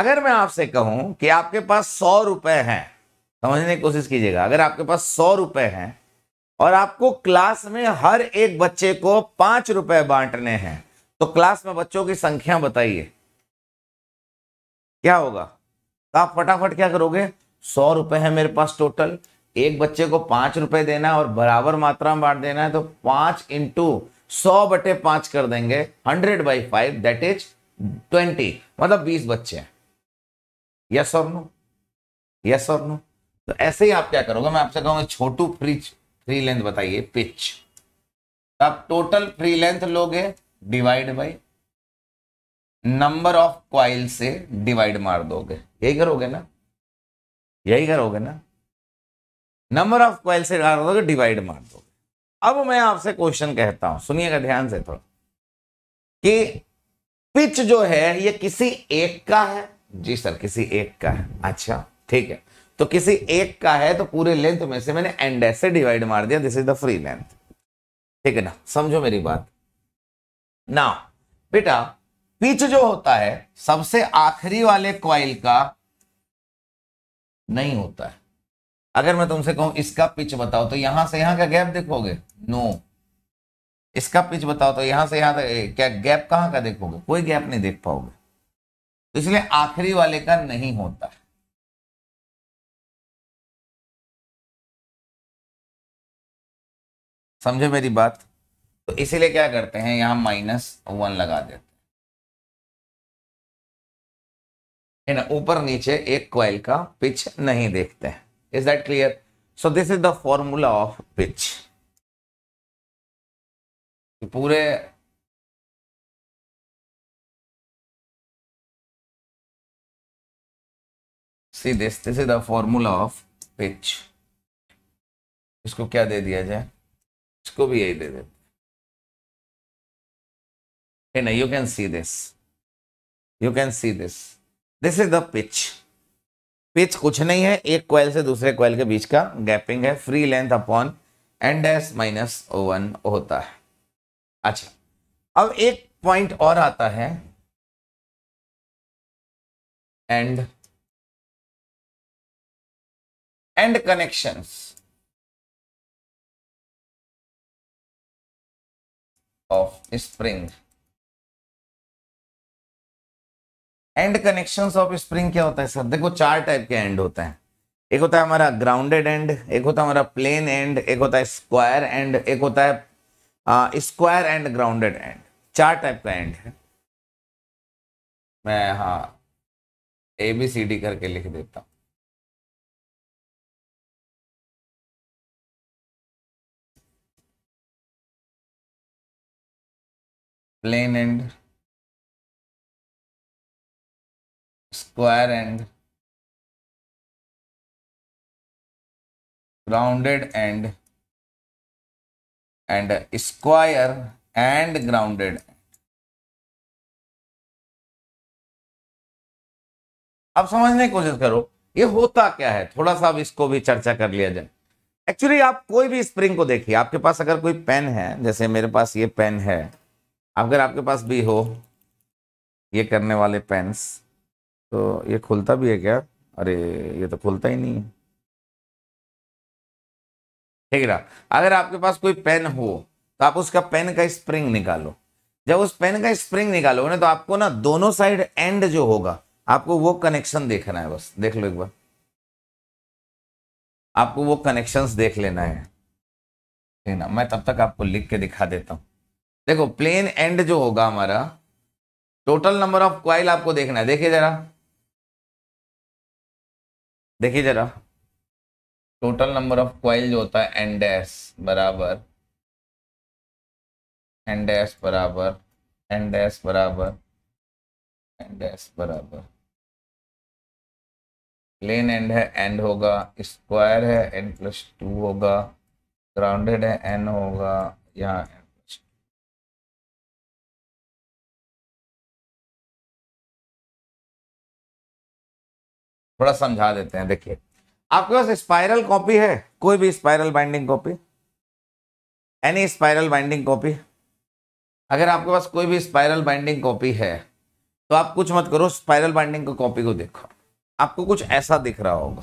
अगर मैं आपसे कहूं कि आपके पास सौ रुपए हैं समझने की कोशिश कीजिएगा अगर आपके पास सौ रुपए हैं और आपको क्लास में हर एक बच्चे को पांच रुपए बांटने हैं तो क्लास में बच्चों की संख्या बताइए क्या होगा तो आप फटाफट क्या करोगे सौ रुपए है मेरे पास टोटल एक बच्चे को पांच रुपए देना है और बराबर मात्रा में बांट देना है तो पांच इंटू सौ बटे पांच कर देंगे hundred by five that is twenty मतलब बीस बच्चे हैं यस और नो यस और नो तो ऐसे ही आप क्या करोगे मैं आपसे कहूंगा छोटू फ्रिज फ्री लेंथ बताइए पिच तो आप टोटल फ्री लेंथ लोगे divide by number of coil से डिवाइड मार दोगे यही करोगे ना यही करोगे ना नंबर ऑफ क्वाइल से डिवाइड मार दो अब मैं आपसे क्वेश्चन कहता हूं सुनिएगा ध्यान से थोड़ा कि पिच जो है ये किसी एक का है जी सर किसी एक का है अच्छा ठीक है तो किसी एक का है तो पूरे लेंथ में से मैंने एंड से डिवाइड मार दिया this is the free length ठीक है ना समझो मेरी बात ना बेटा पिच जो होता है सबसे आखिरी वाले क्वाइल का नहीं होता है अगर मैं तुमसे कहूं इसका पिच बताओ तो यहां से यहां का गैप देखोगे नो no. इसका पिच बताओ तो यहां से यहां तक क्या गैप कहां का देखोगे कोई गैप नहीं देख पाओगे तो इसलिए आखिरी वाले का नहीं होता समझे मेरी बात तो इसीलिए क्या करते हैं यहां माइनस वन लगा देते हैं ऊपर नीचे एक क्वाइल का पिच नहीं देखते हैं is that clear so this is the formula of pitch तो पूरे see this this is the formula of pitch इसको क्या दे दिया जाए इसको भी यही दे देते नहीं you can see this you can see this this is the pitch pitch कुछ नहीं है एक क्वाइल से दूसरे क्वाइल के बीच का गैपिंग है free length upon and S minus O one होता है अच्छा अब एक पॉइंट और आता है end end connections of spring end connections of spring क्या होता है सर देखो चार टाइप के एंड होते हैं एक होता है हमारा ग्राउंडेड एंड एक होता है हमारा प्लेन एंड एक होता है स्क्वायर एंड एक होता है स्क्वायर एंड ग्राउंडेड एंड चार टाइप का एंड है मैं हाँ ए बी सी डी करके लिख देता हूँ plain end square end grounded end and square and grounded अब समझने की कोशिश करो ये होता क्या है थोड़ा सा अब इसको भी चर्चा कर लिया जाए एक्चुअली आप कोई भी स्प्रिंग को देखिए आपके पास अगर कोई पेन है जैसे मेरे पास ये पेन है अगर आपके पास भी हो ये करने वाले पेन्स तो ये खुलता भी है क्या अरे ये तो खुलता ही नहीं है ठीक ना अगर आपके पास कोई पेन हो तो आप उसका पेन का स्प्रिंग निकालो जब उस पेन का स्प्रिंग निकालो ना तो आपको ना दोनों साइड एंड जो होगा आपको वो कनेक्शन देखना है बस देख लो एक बार आपको वो कनेक्शंस देख लेना है ठीक ना मैं तब तक आपको लिख के दिखा देता हूं देखो प्लेन एंड जो होगा हमारा टोटल नंबर ऑफ क्वाइल आपको देखना है देखिए जरा देखिए जरा टोटल नंबर ऑफ क्वाइल जो होता है एन डैस बराबर एन डैस बराबर एन डैस बराबर एन डैस बराबर प्लेन एंड है एंड होगा स्क्वायर है एन प्लस टू होगा ग्राउंडेड है एन होगा या एन प्लस थोड़ा समझा देते हैं देखिए आपके पास स्पाइरल कॉपी है कोई भी spiral binding copy any spiral binding copy अगर आपके पास कोई भी स्पाइरल बाइंडिंग कॉपी है तो आप कुछ मत करो स्पाइरल बाइंडिंग की कॉपी को देखो आपको कुछ ऐसा दिख रहा होगा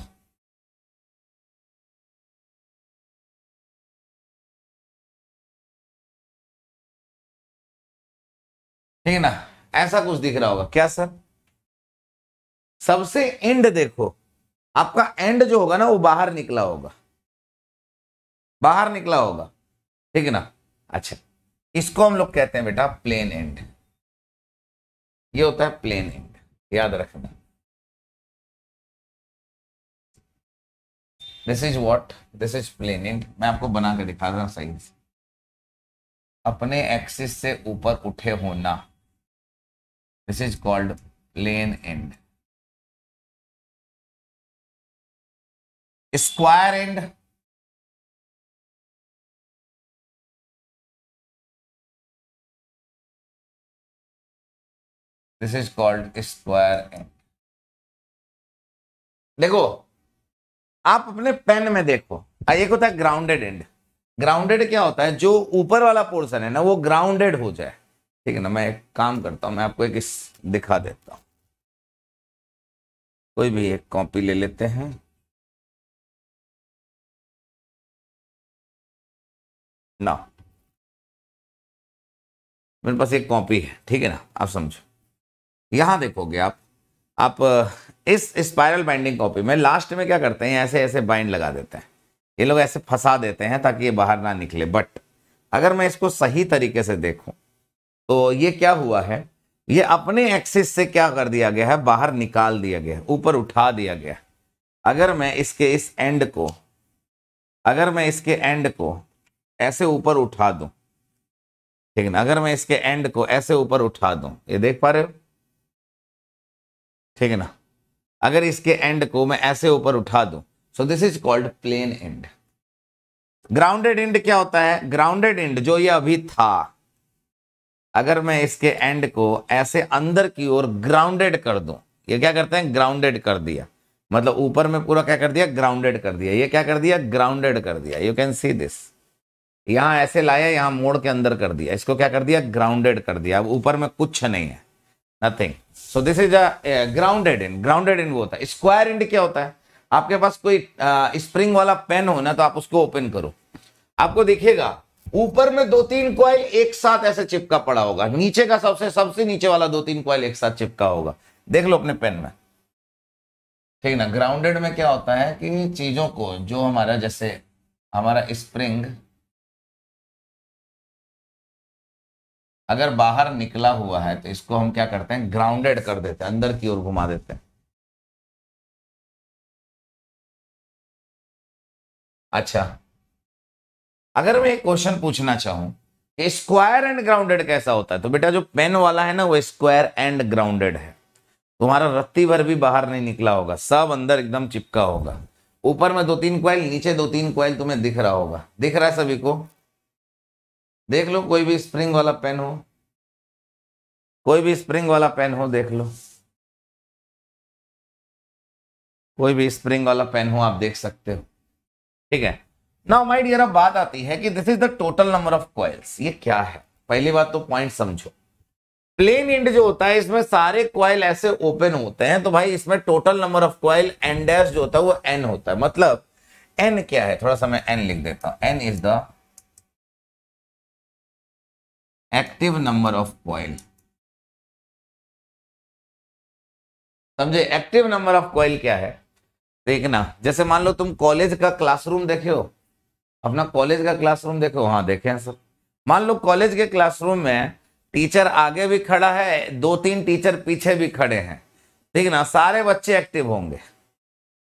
ठीक है ना ऐसा कुछ दिख रहा होगा क्या सर सबसे एंड देखो आपका एंड जो होगा ना वो बाहर निकला होगा बाहर निकला होगा ठीक है ना अच्छा इसको हम लोग कहते हैं बेटा प्लेन एंड ये होता है प्लेन एंड याद रखना this is what this is plain end मैं आपको बना के दिखा रहा हूं सही से अपने एक्सिस से ऊपर उठे होना this is called plain end square end this is called square end देखो आप अपने पेन में देखो एक होता है ग्राउंडेड एंड ग्राउंडेड क्या होता है जो ऊपर वाला पोर्शन है ना वो ग्राउंडेड हो जाए ठीक है ना मैं एक काम करता हूं मैं आपको एक दिखा देता हूं कोई भी एक कॉपी ले लेते हैं ना मेरे पास एक कॉपी है ठीक है ना आप समझो यहां देखोगे आप आप इस स्पाइरल बाइंडिंग कॉपी में लास्ट में क्या करते हैं ऐसे ऐसे बाइंड लगा देते हैं ये लोग ऐसे फंसा देते हैं ताकि ये बाहर ना निकले बट अगर मैं इसको सही तरीके से देखूं तो ये क्या हुआ है ये अपने एक्सिस से क्या कर दिया गया है बाहर निकाल दिया गया है ऊपर उठा दिया गया अगर मैं इसके इस एंड को अगर मैं इसके एंड को ऐसे ऊपर उठा दूं ठीक ना अगर मैं इसके एंड को ऐसे ऊपर उठा दूं ये देख पा रहे हो ठीक है ना अगर इसके एंड को मैं ऐसे ऊपर उठा दूं so this is called plain end grounded end क्या होता है ग्राउंडेड एंड जो ये अभी था अगर मैं इसके एंड को ऐसे अंदर की ओर ग्राउंडेड कर दूं ये क्या करते हैं ग्राउंडेड कर दिया मतलब ऊपर में पूरा क्या कर दिया ग्राउंडेड कर दिया ये क्या कर दिया ग्राउंडेड कर दिया यू कैन सी दिस यहां ऐसे लाया यहां मोड़ के अंदर कर दिया इसको क्या कर दिया ग्राउंडेड कर दिया अब ऊपर में कुछ नहीं है nothing so this is a grounded end grounded end वो होता है स्क्वायर इंड क्या होता है आपके पास कोई स्प्रिंग वाला पेन हो ना तो आप उसको ओपन करो आपको देखिएगा ऊपर में दो तीन क्वाइल एक साथ ऐसे चिपका पड़ा होगा नीचे का सबसे सबसे नीचे वाला दो तीन क्वाइल एक साथ चिपका होगा देख लो अपने पेन में ठीक ना ग्राउंडेड में क्या होता है कि चीजों को जो हमारा जैसे हमारा स्प्रिंग अगर बाहर निकला हुआ है तो इसको हम क्या करते हैं ग्राउंडेड कर देते हैं अंदर की ओर घुमा देते हैं अच्छा अगर मैं एक क्वेश्चन पूछना चाहूं स्क्वायर एंड ग्राउंडेड कैसा होता है तो बेटा जो पेन वाला है ना वो स्क्वायर एंड ग्राउंडेड है तुम्हारा रत्ती भर भी बाहर नहीं निकला होगा सब अंदर एकदम चिपका होगा ऊपर में दो तीन क्वाइल नीचे दो तीन क्वाइल तुम्हें दिख रहा होगा दिख रहा है सभी को देख लो कोई भी स्प्रिंग वाला पेन हो कोई भी स्प्रिंग वाला पेन हो देख लो कोई भी स्प्रिंग वाला पेन हो आप देख सकते हो ठीक है नाउ माय डियर अब बात आती है कि this is the total number of coils ये क्या है पहली बात तो पॉइंट समझो प्लेन इंड जो होता है इसमें सारे क्वाइल ऐसे ओपन होते हैं तो भाई इसमें total number of coil and जो होता है वो एन होता है मतलब एन क्या है थोड़ा सा मैं एन लिख देता हूं N is the active number of coil समझे एक्टिव नंबर ऑफ कॉइल क्या है देखना जैसे मान लो तुम कॉलेज का क्लासरूम देखे हो अपना कॉलेज का क्लासरूम देखो हाँ देखे सर मान लो कॉलेज के क्लासरूम में टीचर आगे भी खड़ा है दो तीन टीचर पीछे भी खड़े हैं ठीक ना सारे बच्चे एक्टिव होंगे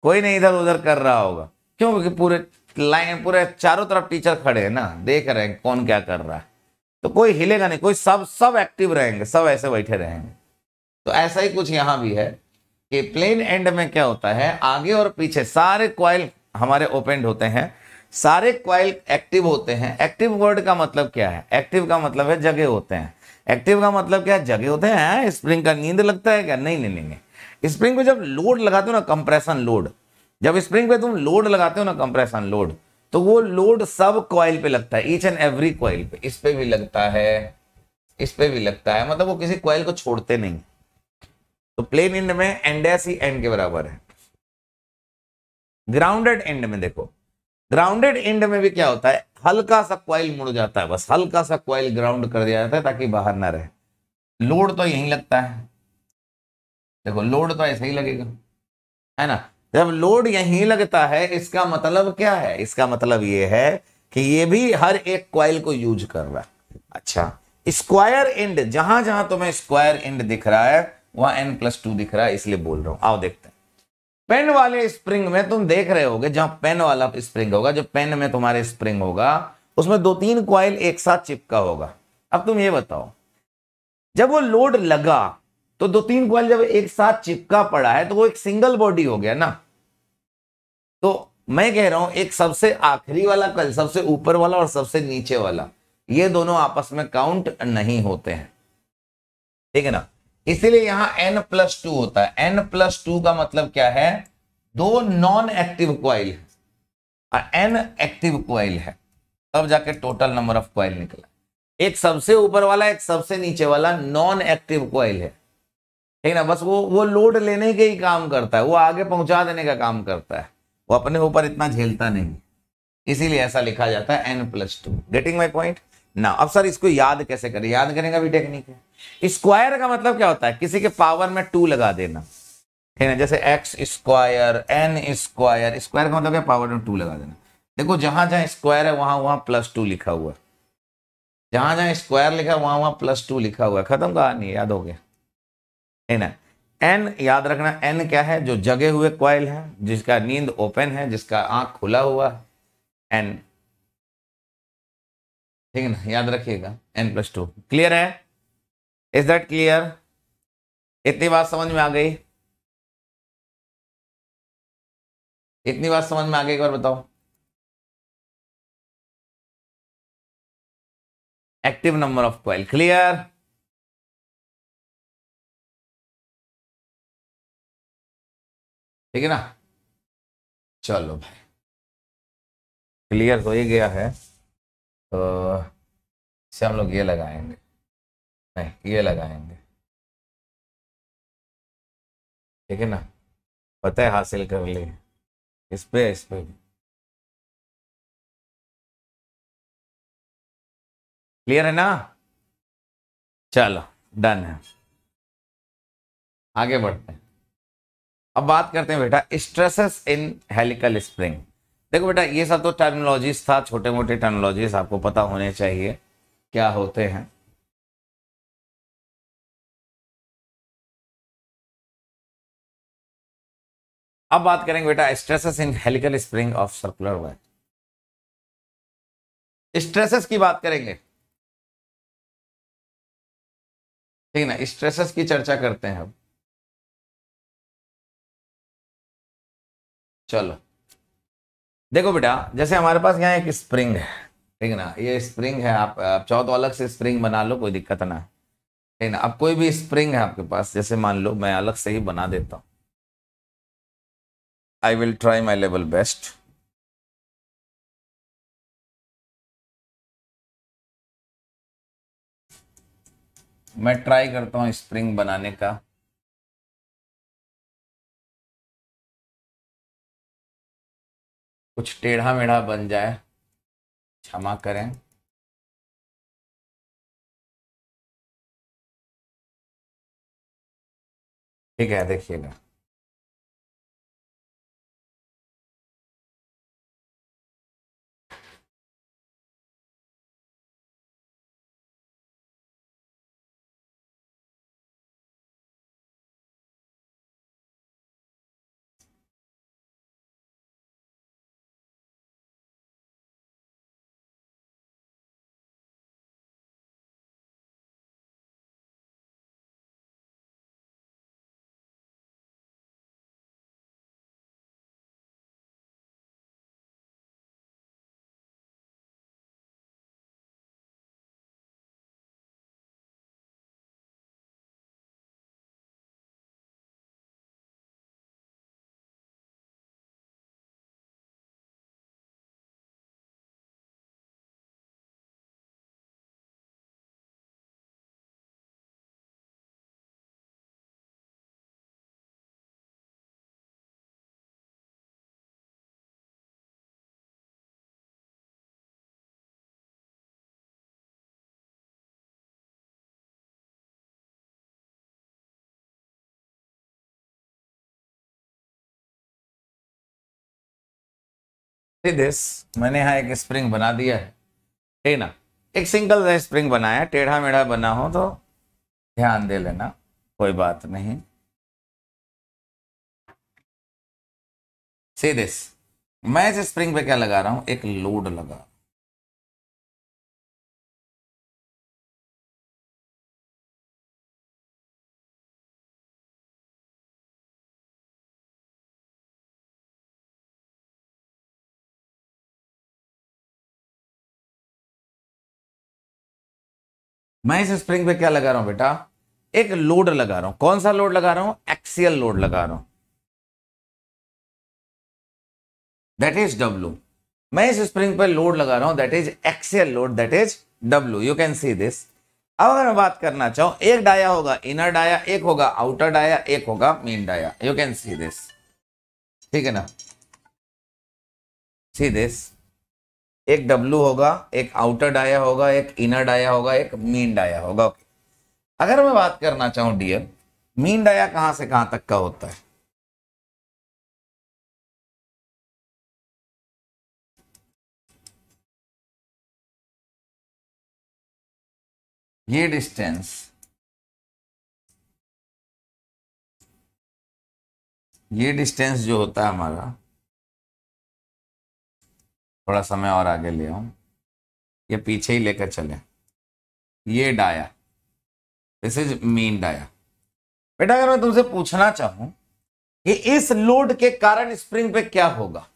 कोई नहीं इधर उधर कर रहा होगा क्योंकि पूरे लाइन पूरे चारों तरफ टीचर खड़े हैं ना देख रहे हैं कौन क्या कर रहा है तो कोई हिलेगा नहीं कोई सब सब एक्टिव रहेंगे सब ऐसे बैठे रहेंगे तो ऐसा ही कुछ यहां भी है कि प्लेन एंड में क्या होता है आगे और पीछे सारे क्वाइल हमारे ओपेंड होते हैं सारे क्वाइल एक्टिव होते हैं एक्टिव वर्ड का मतलब क्या है एक्टिव का मतलब है जगे होते हैं एक्टिव का मतलब क्या है जगे होते हैं स्प्रिंग हाँ, का नींद लगता है क्या नहीं नहीं नहीं, स्प्रिंग पे जब लोड लगाते हो ना कंप्रेशन लोड जब स्प्रिंग पे तुम लोड लगाते हो ना कंप्रेशन लोड तो वो लोड सब क्वाइल पे लगता है ईच एंड एवरी क्वाइल पे इस पे भी लगता है इस पे भी लगता है मतलब वो किसी कॉयल को छोड़ते नहीं तो प्लेन एंड में एंड ही एंड के बराबर है ग्राउंडेड एंड में देखो ग्राउंडेड एंड में भी क्या होता है हल्का सा क्वाइल मुड़ जाता है बस हल्का सा क्वाइल ग्राउंड कर दिया जाता है ताकि बाहर ना रहे लोड तो यहीं लगता है देखो लोड तो ऐसे ही लगेगा है ना जब लोड यहीं लगता है इसका मतलब क्या है इसका मतलब यह है कि यह भी हर एक क्वाइल को यूज कर रहा है अच्छा स्क्वायर एंड जहां जहां तुम्हें स्क्वायर एंड दिख रहा है वहां एन प्लस टू दिख रहा है इसलिए बोल रहा हूं आओ देखते हैं पेन वाले स्प्रिंग में तुम देख रहे होगे जहां पेन वाला स्प्रिंग होगा जो पेन में तुम्हारे स्प्रिंग होगा उसमें दो तीन क्वाइल एक साथ चिपका होगा अब तुम ये बताओ जब वो लोड लगा तो दो तीन कॉइल जब एक साथ चिपका पड़ा है तो वो एक सिंगल बॉडी हो गया ना तो मैं कह रहा हूं एक सबसे आखिरी वाला कल सबसे ऊपर वाला और सबसे नीचे वाला ये दोनों आपस में काउंट नहीं होते हैं ठीक है ना इसीलिए यहां n प्लस टू होता है n प्लस टू का मतलब क्या है दो नॉन एक्टिव क्वाइल है और n एक्टिव क्वाइल है तब जाके टोटल नंबर ऑफ क्वाइल निकला एक सबसे ऊपर वाला एक सबसे नीचे वाला नॉन एक्टिव क्वाइल है ठीक ना बस वो वो लोड लेने के ही काम करता है वो आगे पहुंचा देने का काम करता है वो अपने ऊपर इतना झेलता नहीं इसीलिए ऐसा लिखा जाता है N plus two getting my point ना अब सर इसको याद कैसे करें याद करने का भी टेक्निक है स्क्वायर का मतलब क्या होता है किसी के पावर में टू लगा देना ठीक है जैसे x square n square square का मतलब क्या पावर में टू लगा देना देखो जहां जहां स्क्वायर है वहां वहां प्लस टू लिखा हुआ है जहां जहां स्क्वायर लिखा है वहां वहां प्लस टू लिखा हुआ है खत्म नहीं याद हो गया एन है एन याद रखना एन क्या है जो जगे हुए क्वाइल है जिसका नींद ओपन है जिसका आंख खुला हुआ है एन ठीक है ना याद रखिएगा एन प्लस टू क्लियर है इज दैट क्लियर इतनी बात समझ में आ गई इतनी बात समझ में आ गई एक बार बताओ active number of coil clear ठीक है ना चलो भाई क्लियर हो ही गया है तो इसे हम लोग ये लगाएंगे नहीं ये लगाएंगे ठीक है ना पता है हासिल कर ली इस पे इस पे क्लियर है ना चलो डन है आगे बढ़ते हैं अब बात करते हैं बेटा स्ट्रेसेस इन हेलिकल स्प्रिंग देखो बेटा ये सब तो टर्मिनोलॉजीज था छोटे मोटे टर्मिनोलॉजीज आपको पता होने चाहिए क्या होते हैं अब बात करेंगे बेटा stresses in helical spring of circular wire stresses की बात करेंगे ठीक ना स्ट्रेसेस की चर्चा करते हैं अब चलो देखो बेटा जैसे हमारे पास यहाँ एक स्प्रिंग है ठीक ना ये स्प्रिंग है आप, आप चाहो तो अलग से स्प्रिंग बना लो कोई दिक्कत ना ठीक ना अब कोई भी स्प्रिंग है आपके पास जैसे मान लो मैं अलग से ही बना देता हूं I will try my level best मैं ट्राई करता हूं स्प्रिंग बनाने का कुछ टेढ़ा मेढ़ा बन जाए क्षमा करें ठीक है देखिएगा दिस मैंने यहाँ एक स्प्रिंग बना दिया है ना एक सिंगल स्प्रिंग बनाया टेढ़ा मेढ़ा बना हो तो ध्यान दे लेना कोई बात नहीं सी दिस मैं इस स्प्रिंग पे क्या लगा रहा हूं एक लोड लगा मैं इस स्प्रिंग पे क्या लगा रहा हूं बेटा एक लोड लगा रहा हूं कौन सा लोड लगा रहा हूं एक्सियल लोड लगा रहा हूं दैट इज डब्ल्यू मैं इस स्प्रिंग पे लोड लगा रहा हूं that is axial load that is W you can see this अब अगर मैं बात करना चाहूं एक डाया होगा इनर डाया एक होगा आउटर डाया एक होगा mean dia you can see this ठीक है ना सी दिस एक डब्लू होगा एक आउटर डाया होगा एक इनर डाया होगा एक मीन डाया होगा ओके अगर मैं बात करना चाहूं डियर मीन डाया कहां से कहां तक का होता है ये डिस्टेंस ये डिस्टेंस जो होता है हमारा थोड़ा समय और आगे ले आऊँ ये पीछे ही लेकर चले ये dia this is mean dia बेटा अगर मैं तुमसे पूछना चाहूं कि इस लोड के कारण स्प्रिंग पे क्या होगा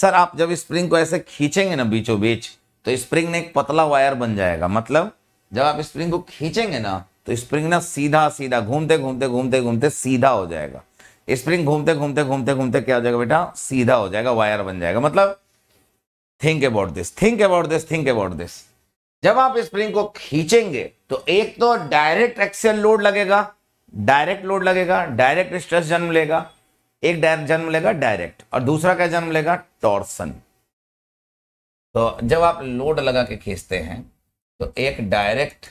सर आप जब स्प्रिंग को ऐसे खींचेंगे ना बीचों बीच तो स्प्रिंग ने एक पतला वायर बन जाएगा मतलब जब आप स्प्रिंग को खींचेंगे ना तो स्प्रिंग ना सीधा सीधा घूमते घूमते घूमते घूमते सीधा हो जाएगा स्प्रिंग घूमते घूमते घूमते घूमते क्या हो जाएगा बेटा सीधा हो जाएगा वायर बन जाएगा मतलब think about this think about this think about this जब आप स्प्रिंग को खींचेंगे तो एक तो डायरेक्ट एक्सेल लोड लगेगा डायरेक्ट लोड लगेगा डायरेक्ट स्ट्रेस जन्म लेगा एक जन्म लेगा डायरेक्ट और दूसरा क्या जन्म लेगा टॉर्सन तो जब आप लोड लगा के खींचते हैं तो एक डायरेक्ट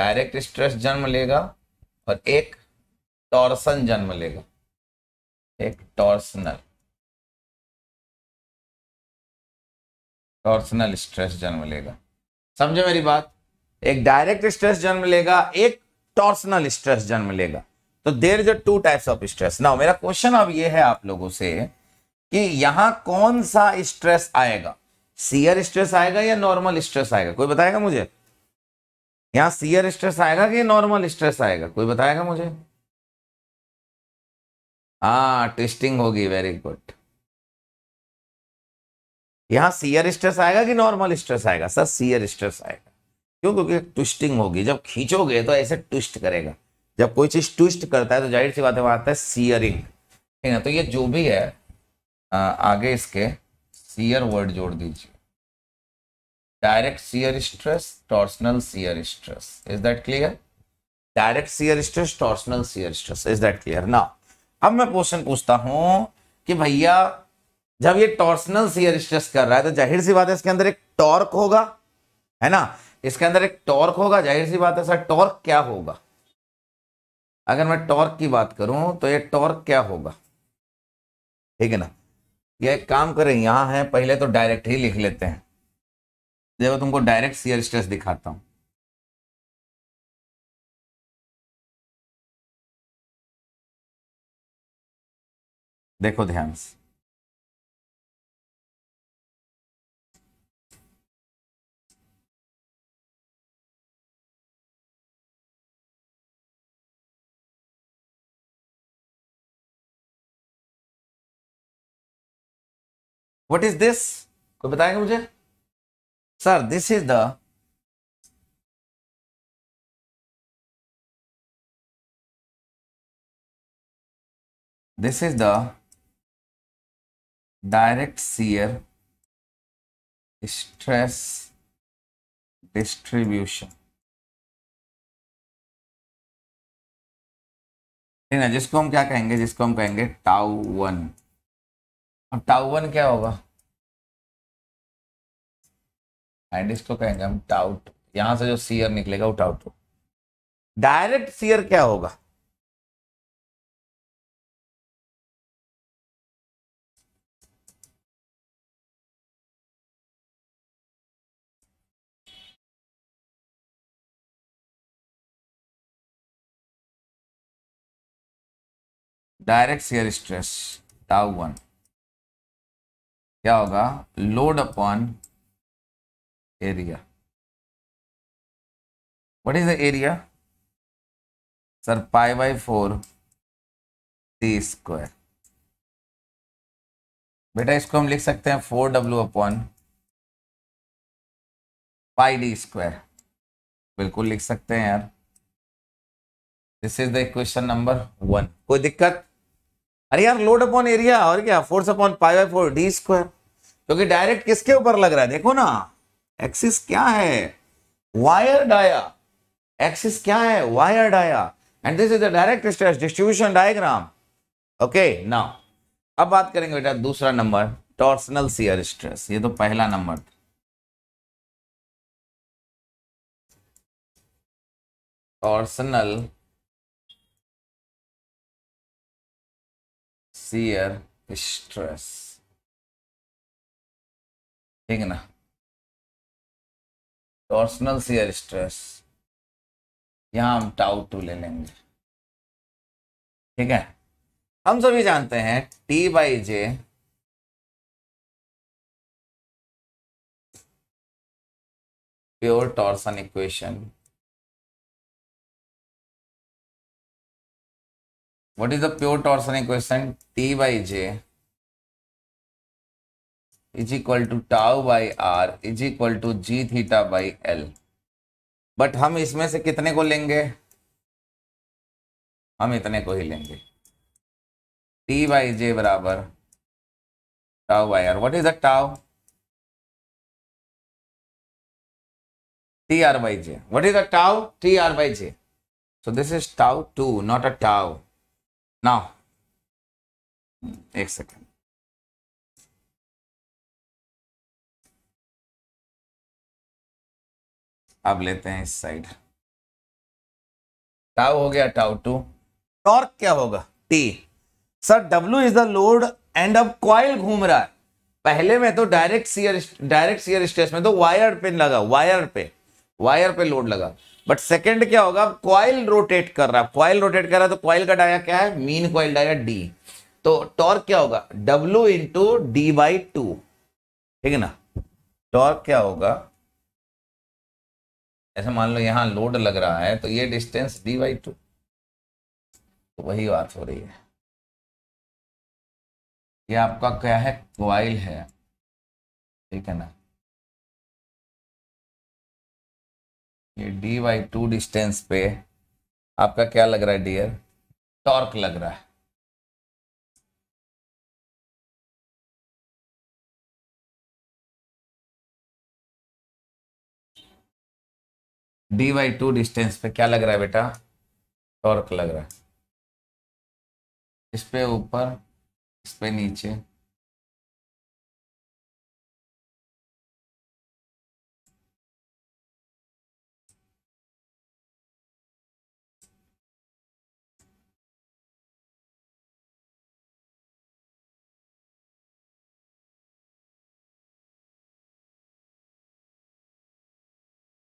डायरेक्ट स्ट्रेस जन्म लेगा और एक टॉर्सन जन्म लेगा एक टॉर्सनल टॉर्सनल स्ट्रेस जन्म लेगा समझे मेरी बात एक डायरेक्ट स्ट्रेस जन्म लेगा एक टॉर्सनल स्ट्रेस जन्म लेगा तो there is two types of stress ना मेरा क्वेश्चन अब ये है आप लोगों से कि यहां कौन सा स्ट्रेस आएगा सीयर स्ट्रेस आएगा या नॉर्मल स्ट्रेस आएगा कोई बताएगा मुझे यहां सीयर स्ट्रेस आएगा कि नॉर्मल स्ट्रेस आएगा कोई बताएगा मुझे हाँ टेस्टिंग होगी वेरी गुड यहाँ सीयर स्ट्रेस आएगा कि नॉर्मल स्ट्रेस आएगा सर सीयर स्ट्रेस आएगा क्यों क्योंकि ट्विस्टिंग होगी जब खींचोगे तो ऐसे ट्विस्ट करेगा जब कोई चीज ट्विस्ट करता है तो जाहिर सी बात है वहां आता है सीयरिंग ठीक है तो ये जो भी है आ, आगे इसके सीयर वर्ड जोड़ दीजिए direct shear stress torsional shear stress is that clear direct shear stress torsional shear stress is that clear ना अब मैं क्वेश्चन पूछता हूं कि भैया जब ये टॉर्सनल सीयर स्ट्रेस कर रहा है तो जाहिर सी बात है इसके अंदर एक टॉर्क होगा है ना इसके अंदर एक टॉर्क होगा जाहिर सी बात है सर टॉर्क क्या होगा अगर मैं टॉर्क की बात करूं तो ये टॉर्क क्या होगा ठीक है ना ये एक काम करें यहां है पहले तो डायरेक्ट ही लिख लेते हैं देखो तुमको डायरेक्ट सीयर स्ट्रेस दिखाता हूं देखो ध्यान से वट इज दिस कोई बताएगा मुझे sir this is the is the direct shear stress distribution ठीक ना जिसको हम क्या कहेंगे जिसको हम कहेंगे टाउ वन और टाउ वन क्या होगा एंड इसको तो कहेंगे हम टाउट यहां से जो सीयर निकलेगा वो टाउट डायरेक्ट सीयर क्या होगा direct shear stress tau one क्या होगा load upon area what is the area sir pi by four t square बेटा इसको हम लिख सकते हैं four W upon pi d square बिल्कुल लिख सकते हैं यार this is the equation number one कोई दिक्कत अरे यार लोड अपॉन एरिया और क्या force upon pi by four d square क्योंकि डायरेक्ट किसके ऊपर लग रहा है देखो ना एक्सिस क्या है वायर डाया एक्सिस क्या है wire dia and this is the direct stress distribution diagram okay now अब बात करेंगे बेटा दूसरा नंबर टॉर्सनल सीयर स्ट्रेस ये तो पहला नंबर था टॉर्सनल सीयर स्ट्रेस ठीक है ना टॉर्सनल सियर स्ट्रेस यहां हम टाउ टू ले लेंगे ठीक है हम सभी जानते हैं T by J pure torsion equation What is the pure torsion equation? T by J is equal to tau by R is equal to G theta by L. But हम इसमें से कितने को लेंगे हम इतने को ही लेंगे टी बाई जे बराबर tau by r what is the tau T r by J what is the tau T r by J so this is tau two not a tau now एक second अब लेते हैं इस side tau हो गया tau to torque क्या होगा T sir W is the load and अब क्वाइल घूम रहा है पहले तो में तो direct shear direct shear stage में तो वायर पिन लगा वायर पे वायर पे लोड लगा बट सेकंड क्या होगा क्वाइल रोटेट कर रहा है क्वाइल रोटेट कर रहा है तो क्वाइल का डाया क्या है मीन क्वाइल डाया डी तो टॉर्क क्या होगा W into D by two ठीक है ना टॉर्क क्या होगा ऐसे मान लो यहां लोड लग रहा है तो ये डिस्टेंस डी बाई टू तो वही बात हो रही है ये आपका क्या है क्वाइल है ठीक है ना ये डी वाई टू डिस्टेंस पे आपका क्या लग रहा है डियर टॉर्क लग रहा है डी वाई टू डिस्टेंस पे क्या लग रहा है बेटा टॉर्क लग रहा है इस पे ऊपर इस पे नीचे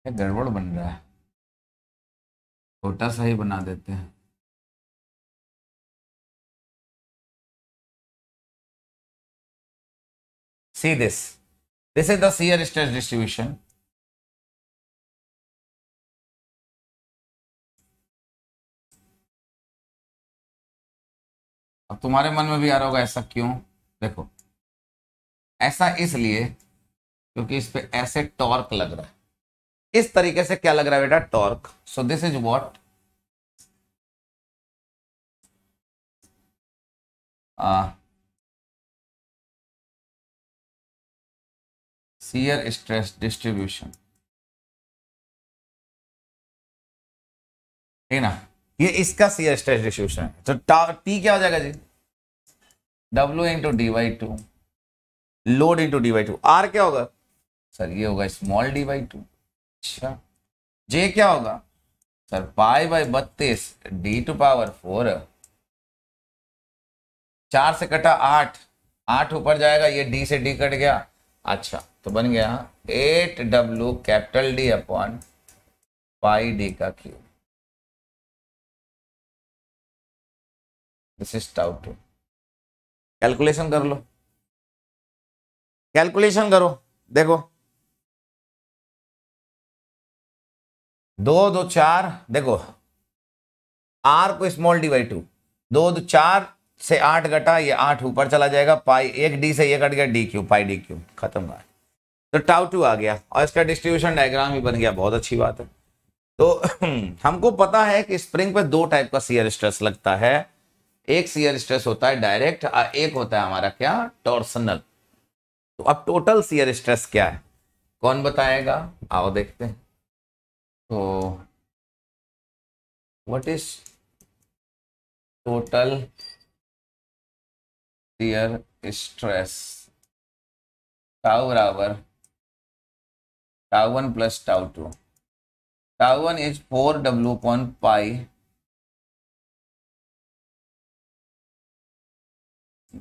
गड़बड़ बन रहा है छोटा सा ही बना देते हैं see this this is the shear stress distribution अब तुम्हारे मन में भी आ रहा होगा ऐसा क्यों देखो ऐसा इसलिए क्योंकि इस पे ऐसे टॉर्क लग रहा है इस तरीके से क्या लग रहा है बेटा torque so this is what shear stress distribution ठीक ना ये इसका सीयर स्ट्रेस डिस्ट्रीब्यूशन है तो टी क्या हो जाएगा जी W into D by two load into D by two r क्या होगा सर ये होगा स्मॉल डी वाई टू अच्छा जे क्या होगा सर पाई बाई बत्तीस डी टू पावर फोर चार से कटा आठ आठ ऊपर जाएगा ये डी से डी कट गया अच्छा तो बन गया eight W capital D upon pi d का cube this is tau two calculation कर लो कैलकुलेशन करो देखो दो दो चार देखो आर को स्मॉल डी बाई टू दो दो चार से आठ घटा ये आठ ऊपर चला जाएगा पाई एक डी से ये कट गया d cube pi d cube खत्म हुआ तो टाउ टू आ गया और इसका डिस्ट्रीब्यूशन डायग्राम भी बन गया बहुत अच्छी बात है तो *clears throat* हमको पता है कि स्प्रिंग पे दो टाइप का सीयर स्ट्रेस लगता है एक सीयर स्ट्रेस होता है डायरेक्ट और एक होता है हमारा क्या टॉर्सनल तो अब टोटल सीयर स्ट्रेस क्या है कौन बताएगा आओ देखते हैं so what is total shear stress tau बराबर tau 1 plus tau 2 tau 1 is 4 w upon pi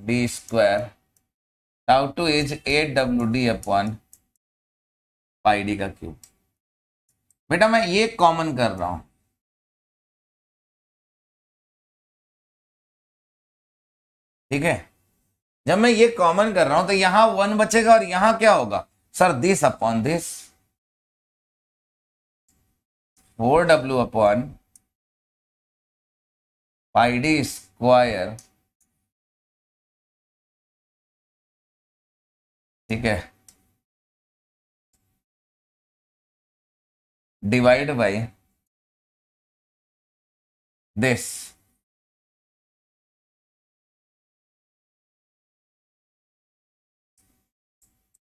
d square tau 2 is 8 w d upon pi d का क्यूब बेटा मैं ये कॉमन कर रहा हूं ठीक है जब मैं ये कॉमन कर रहा हूं तो यहां वन बचेगा और यहां क्या होगा sir this upon this four W upon pi d square ठीक है डिवाइड बाय दिस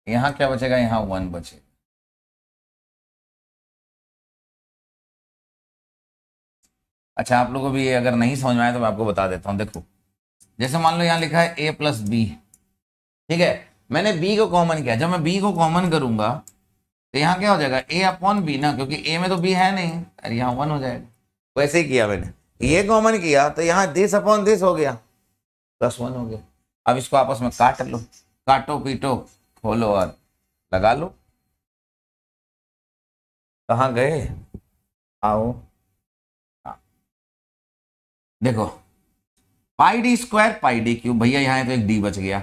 यहां क्या बचेगा यहां वन बचेगा अच्छा आप लोगों को भी ये अगर नहीं समझ में आया तो मैं आपको बता देता हूं देखो जैसे मान लो यहां लिखा है ए प्लस बी ठीक है मैंने बी को कॉमन किया जब मैं बी को कॉमन करूंगा तो यहाँ क्या हो जाएगा ए अपॉन बी ना क्योंकि ए में तो बी है नहीं अरे यहाँ वन हो जाएगा वैसे ही किया मैंने ये कॉमन किया तो यहाँ दिस अपॉन दिस हो गया प्लस वन हो गया अब इसको आपस में काट लो काटो पीटो खोलो और लगा लो कहा गए आओ हाँ। देखो pi d square pi d cube भैया यहाँ तो एक डी बच गया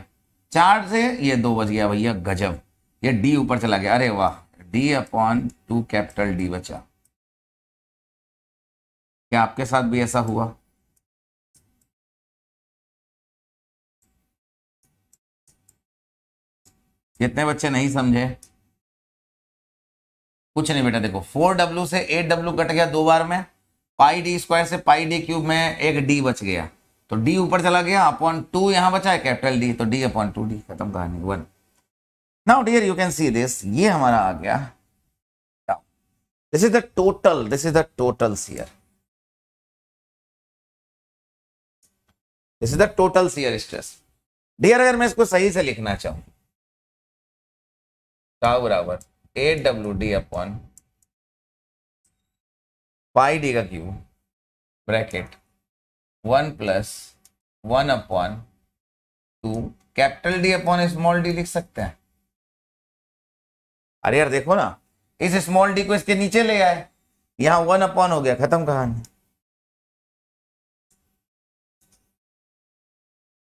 चार से ये दो बच गया भैया गजब ये डी ऊपर चला गया अरे वाह d upon two capital D बचा क्या आपके साथ भी ऐसा हुआ कितने बच्चे नहीं समझे कुछ नहीं बेटा देखो फोर डब्ल्यू से एट डब्ल्यू कट गया दो बार में पाई डी स्क्वायर से पाई डी क्यूब में एक डी बच गया तो डी ऊपर चला गया अपॉन टू यहां बचा है कैपिटल डी तो डी अपॉन टू डी खत्म कहानी one now dear you can see this ये हमारा आ गया this is the total this is the total shear this is the total shear stress dear अगर मैं इसको सही से लिखना चाहूं बराबर A W D upon five d का cube bracket one plus one upon two capital D upon small d लिख सकते हैं अरे यार देखो ना इस स्मॉल डी को इसके नीचे ले आए यहां वन अपॉन हो गया खत्म कहानी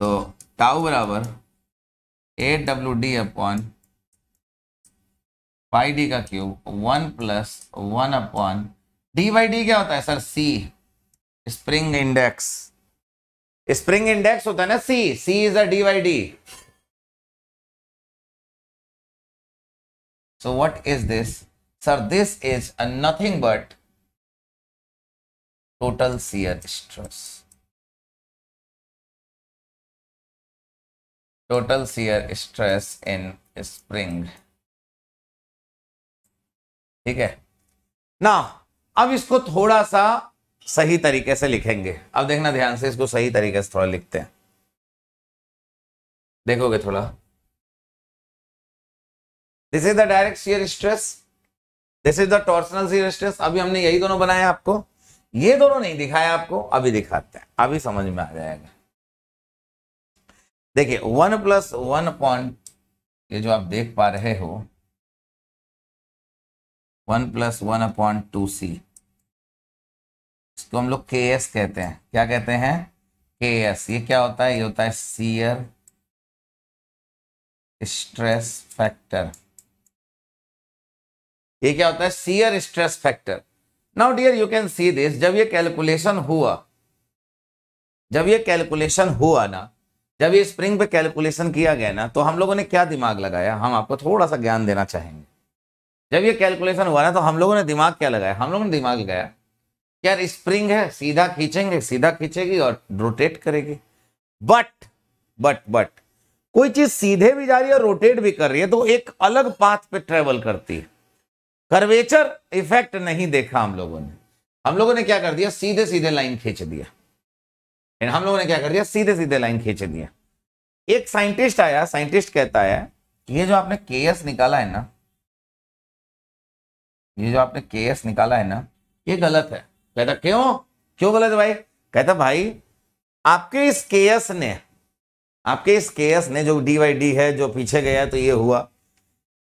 तो टाउ बराबर A W D upon five d का cube one plus one upon D by D क्या होता है sir C spring index spring index होता है ना C C is a D by D So what is this? Sir, this is a nothing but total shear stress. Total shear stress in spring. ठीक है ना अब इसको थोड़ा सा सही तरीके से लिखेंगे अब देखना ध्यान से इसको सही तरीके से थोड़ा लिखते हैं देखोगे थोड़ा this is the direct shear stress this is the torsional shear stress अभी हमने यही दोनों बनाया आपको ये दोनों नहीं दिखाया आपको अभी दिखाते हैं अभी समझ में आ जाएगा देखिए वन प्लस वन पॉइंट ये जो आप देख पा रहे हो one plus one point two C इसको हम लोग के एस कहते हैं क्या कहते हैं के एस ये क्या होता है ये होता है सीयर स्ट्रेस फैक्टर ये क्या होता है shear stress factor now dear you can see this जब ये कैलकुलेशन हुआ जब ये कैलकुलेशन हुआ ना जब ये स्प्रिंग पे कैलकुलेशन किया गया ना तो हम लोगों ने क्या दिमाग लगाया हम आपको थोड़ा सा ज्ञान देना चाहेंगे जब ये कैलकुलेशन हुआ ना तो हम लोगों ने दिमाग क्या लगाया हम लोगों ने दिमाग लगाया यार स्प्रिंग है सीधा खींचेंगे सीधा खींचेगी और रोटेट करेगी बट बट बट कोई चीज सीधे भी जा रही है और रोटेट भी कर रही है तो एक अलग पाथ पे ट्रेवल करती है कर्वेचर इफेक्ट नहीं देखा हम लोगों ने हम लोगों ने क्या कर दिया सीधे सीधे लाइन खींच दिया एंड हम लोगों ने क्या कर दिया सीधे सीधे लाइन खींच दिया एक साइंटिस्ट आया साइंटिस्ट कहता है ये जो आपने के निकाला है ना ये जो आपने के निकाला है ना ये गलत है कहता क्यों क्यों गलत है भाई कहता भाई आपके इस के ने आपके इस केएस ने जो डी वाई डी है जो पीछे गया तो ये हुआ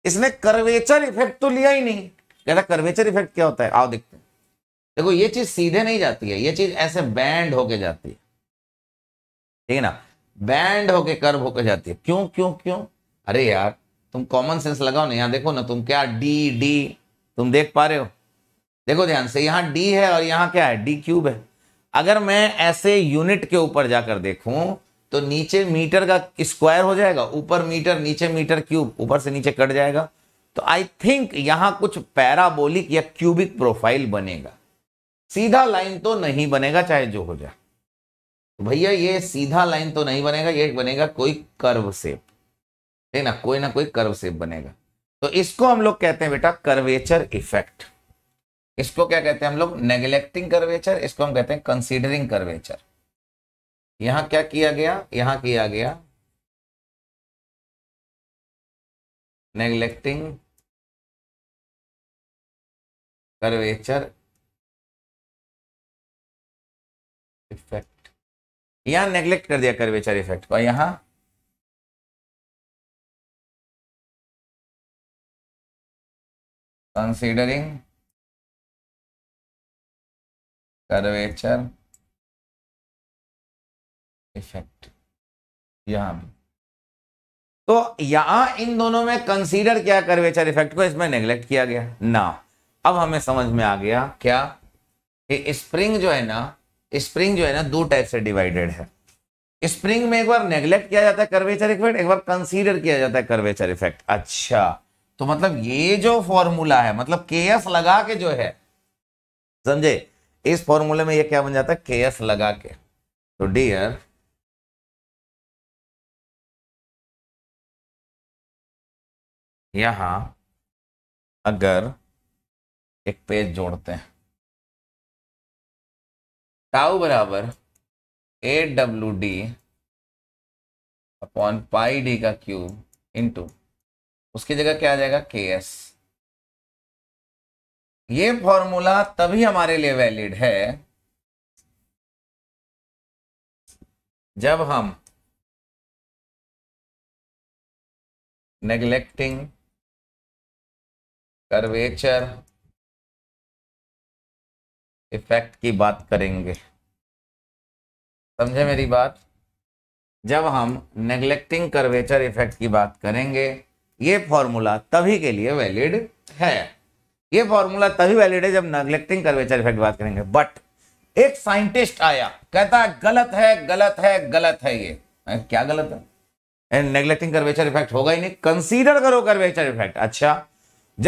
इसने कर्वेचर इफेक्ट तो लिया ही नहीं कहता कर्वेचर इफेक्ट क्या होता है आओ देखते हैं देखो ये चीज सीधे नहीं जाती है ये चीज ऐसे बैंड होके जाती है ठीक है ना बैंड होके कर्व होके जाती है क्यों क्यों क्यों अरे यार तुम कॉमन सेंस लगाओ ना यहां देखो ना तुम क्या डी डी तुम देख पा रहे हो देखो ध्यान से यहाँ डी है और यहाँ क्या है डी क्यूब है अगर मैं ऐसे यूनिट के ऊपर जाकर देखूं तो नीचे मीटर का स्क्वायर हो जाएगा ऊपर मीटर नीचे मीटर क्यूब ऊपर से नीचे कट जाएगा तो आई थिंक यहां कुछ पैराबोलिक या क्यूबिक प्रोफाइल बनेगा सीधा लाइन तो नहीं बनेगा चाहे जो हो जाए तो भैया ये सीधा लाइन तो नहीं बनेगा ये बनेगा कोई कर्व सेप ठीक ना कोई ना कोई कर्व सेप बनेगा तो इसको हम लोग कहते हैं बेटा कर्वेचर इफेक्ट इसको क्या कहते हैं हम लोग नेग्लेक्टिंग कर्वेचर इसको हम कहते हैं कंसीडरिंग कर्वेचर यहां क्या किया गया यहां किया गया नेग्लेक्टिंग कर्वेचर इफेक्ट यहां नेग्लेक्ट कर दिया कर्वेचर इफेक्ट को यहां कंसीडरिंग कर्वेचर इफेक्ट यहां भी तो यहां इन दोनों में कंसीडर क्या कर्वेचर इफेक्ट को इसमें नेग्लेक्ट किया गया ना अब हमें समझ में आ गया क्या कि स्प्रिंग जो है ना स्प्रिंग जो है ना दो टाइप से डिवाइडेड है स्प्रिंग में एक बार नेग्लेक्ट किया जाता है कर्वेचर इफेक्ट एक बार कंसीडर किया जाता है कर्वेचर इफेक्ट अच्छा तो मतलब ये जो फॉर्मूला है मतलब के लगा के जो है समझे इस फॉर्मूले में ये क्या बन जाता है के लगा के तो डियर यहां अगर एक पेज जोड़ते हैं टाउ बराबर A W D upon pi d का क्यूब इंटू उसकी जगह क्या आ जाएगा के एस ये फॉर्मूला तभी हमारे लिए वैलिड है जब हम नेग्लेक्टिंग कर्वेचर इफेक्ट की बात करेंगे समझे मेरी बात जब हम नेग्लेक्टिंग कर्वेचर इफेक्ट की बात करेंगे ये फॉर्मूला तभी के लिए वैलिड है ये फॉर्मूला तभी वैलिड है जब नेग्लेक्टिंग कर्वेचर इफेक्ट बात करेंगे बट एक साइंटिस्ट आया कहता है गलत है गलत है गलत है ये क्या गलत है नेग्लेक्टिंग कर्वेचर इफेक्ट होगा ही नहीं कंसीडर करो कर्वेचर इफेक्ट अच्छा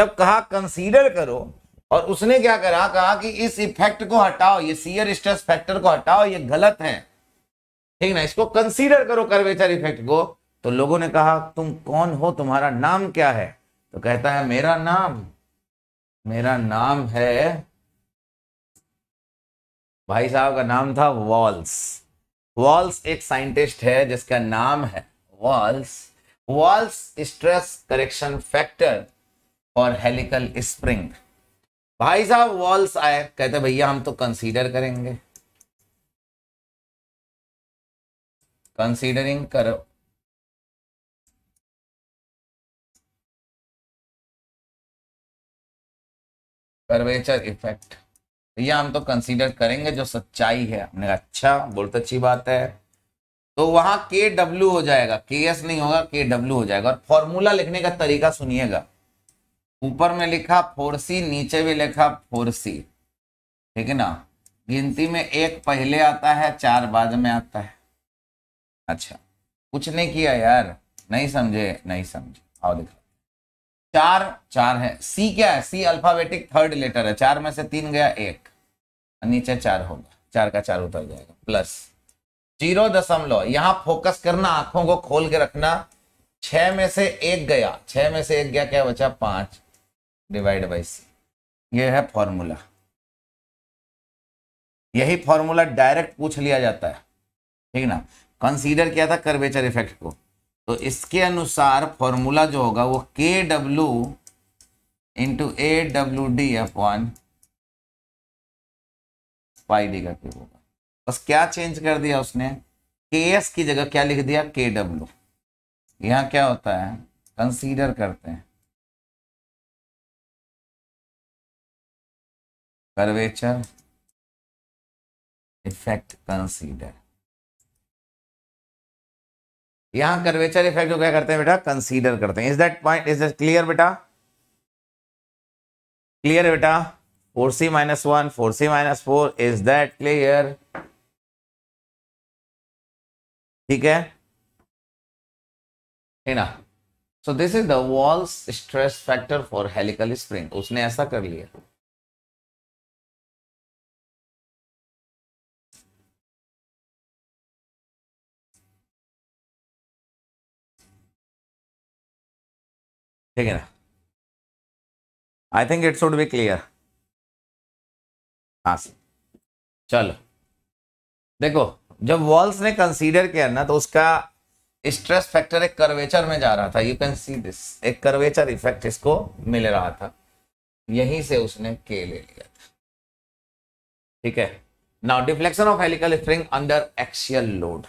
जब कहा कंसीडर करो और उसने क्या करा कहा कि इस इफेक्ट को हटाओ ये सीयर स्ट्रेस फैक्टर को हटाओ ये गलत है ठीक ना इसको कंसीडर करो कर्वेचर इफेक्ट को तो लोगों ने कहा तुम कौन हो तुम्हारा नाम क्या है तो कहता है मेरा नाम मेरा नाम है भाई साहब का नाम था वॉल्स वॉल्स एक साइंटिस्ट है जिसका नाम है Wahl's Wahl's stress correction factor और हेलिकल स्प्रिंग भाई साहब वॉल्स आए कहते भैया हम तो कंसीडर करेंगे कंसीडरिंग करो कर्वेचर इफेक्ट भैया हम तो कंसीडर करेंगे जो सच्चाई है हमने अच्छा बहुत अच्छी बात है तो वहां के डब्ल्यू हो जाएगा के एस नहीं होगा के डब्ल्यू हो जाएगा और फॉर्मूला लिखने का तरीका सुनिएगा ऊपर में लिखा फोर सी नीचे भी लिखा फोर सी ठीक है ना गिनती में एक पहले आता है चार बाद में आता है अच्छा कुछ नहीं किया यार नहीं समझे नहीं समझे आओ देखो चार चार है सी क्या है सी अल्फाबेटिक थर्ड लेटर है चार में से तीन गया एक नीचे चार होगा चार का चार उतर जाएगा प्लस जीरो दशमलव यहां फोकस करना आंखों को खोल के रखना छह में से एक गया छह में से एक गया क्या बचा पांच डिवाइड बाई सी यह है फॉर्मूला यही फॉर्मूला डायरेक्ट पूछ लिया जाता है ठीक ना कंसीडर किया था कर्वेचर इफेक्ट को तो इसके अनुसार फॉर्मूला जो होगा वो K W into A W D upon pi d का क्यूब होगा बस क्या चेंज कर दिया उसने के एस की जगह क्या लिख दिया के डब्ल्यू यहाँ क्या होता है कंसीडर करते हैं कर्वेचर इफेक्ट कंसीडर यहां कर्वेचर इफेक्ट जो क्या करते हैं बेटा कंसीडर करते हैं is that point is that clear बेटा क्लियर बेटा four C minus one four C minus four is that clear ठीक है ना so this is the Wahl's stress factor for helical spring उसने ऐसा कर लिया ठीक है ना I think it should be clear हाँ सर चलो देखो जब वॉल्स ने कंसीडर किया ना तो उसका स्ट्रेस फैक्टर एक कर्वेचर में जा रहा था यू कैन सी दिस एक कर्वेचर इफेक्ट इसको मिल रहा था यहीं से उसने के ले लिया था ठीक है now deflection of helical spring under axial load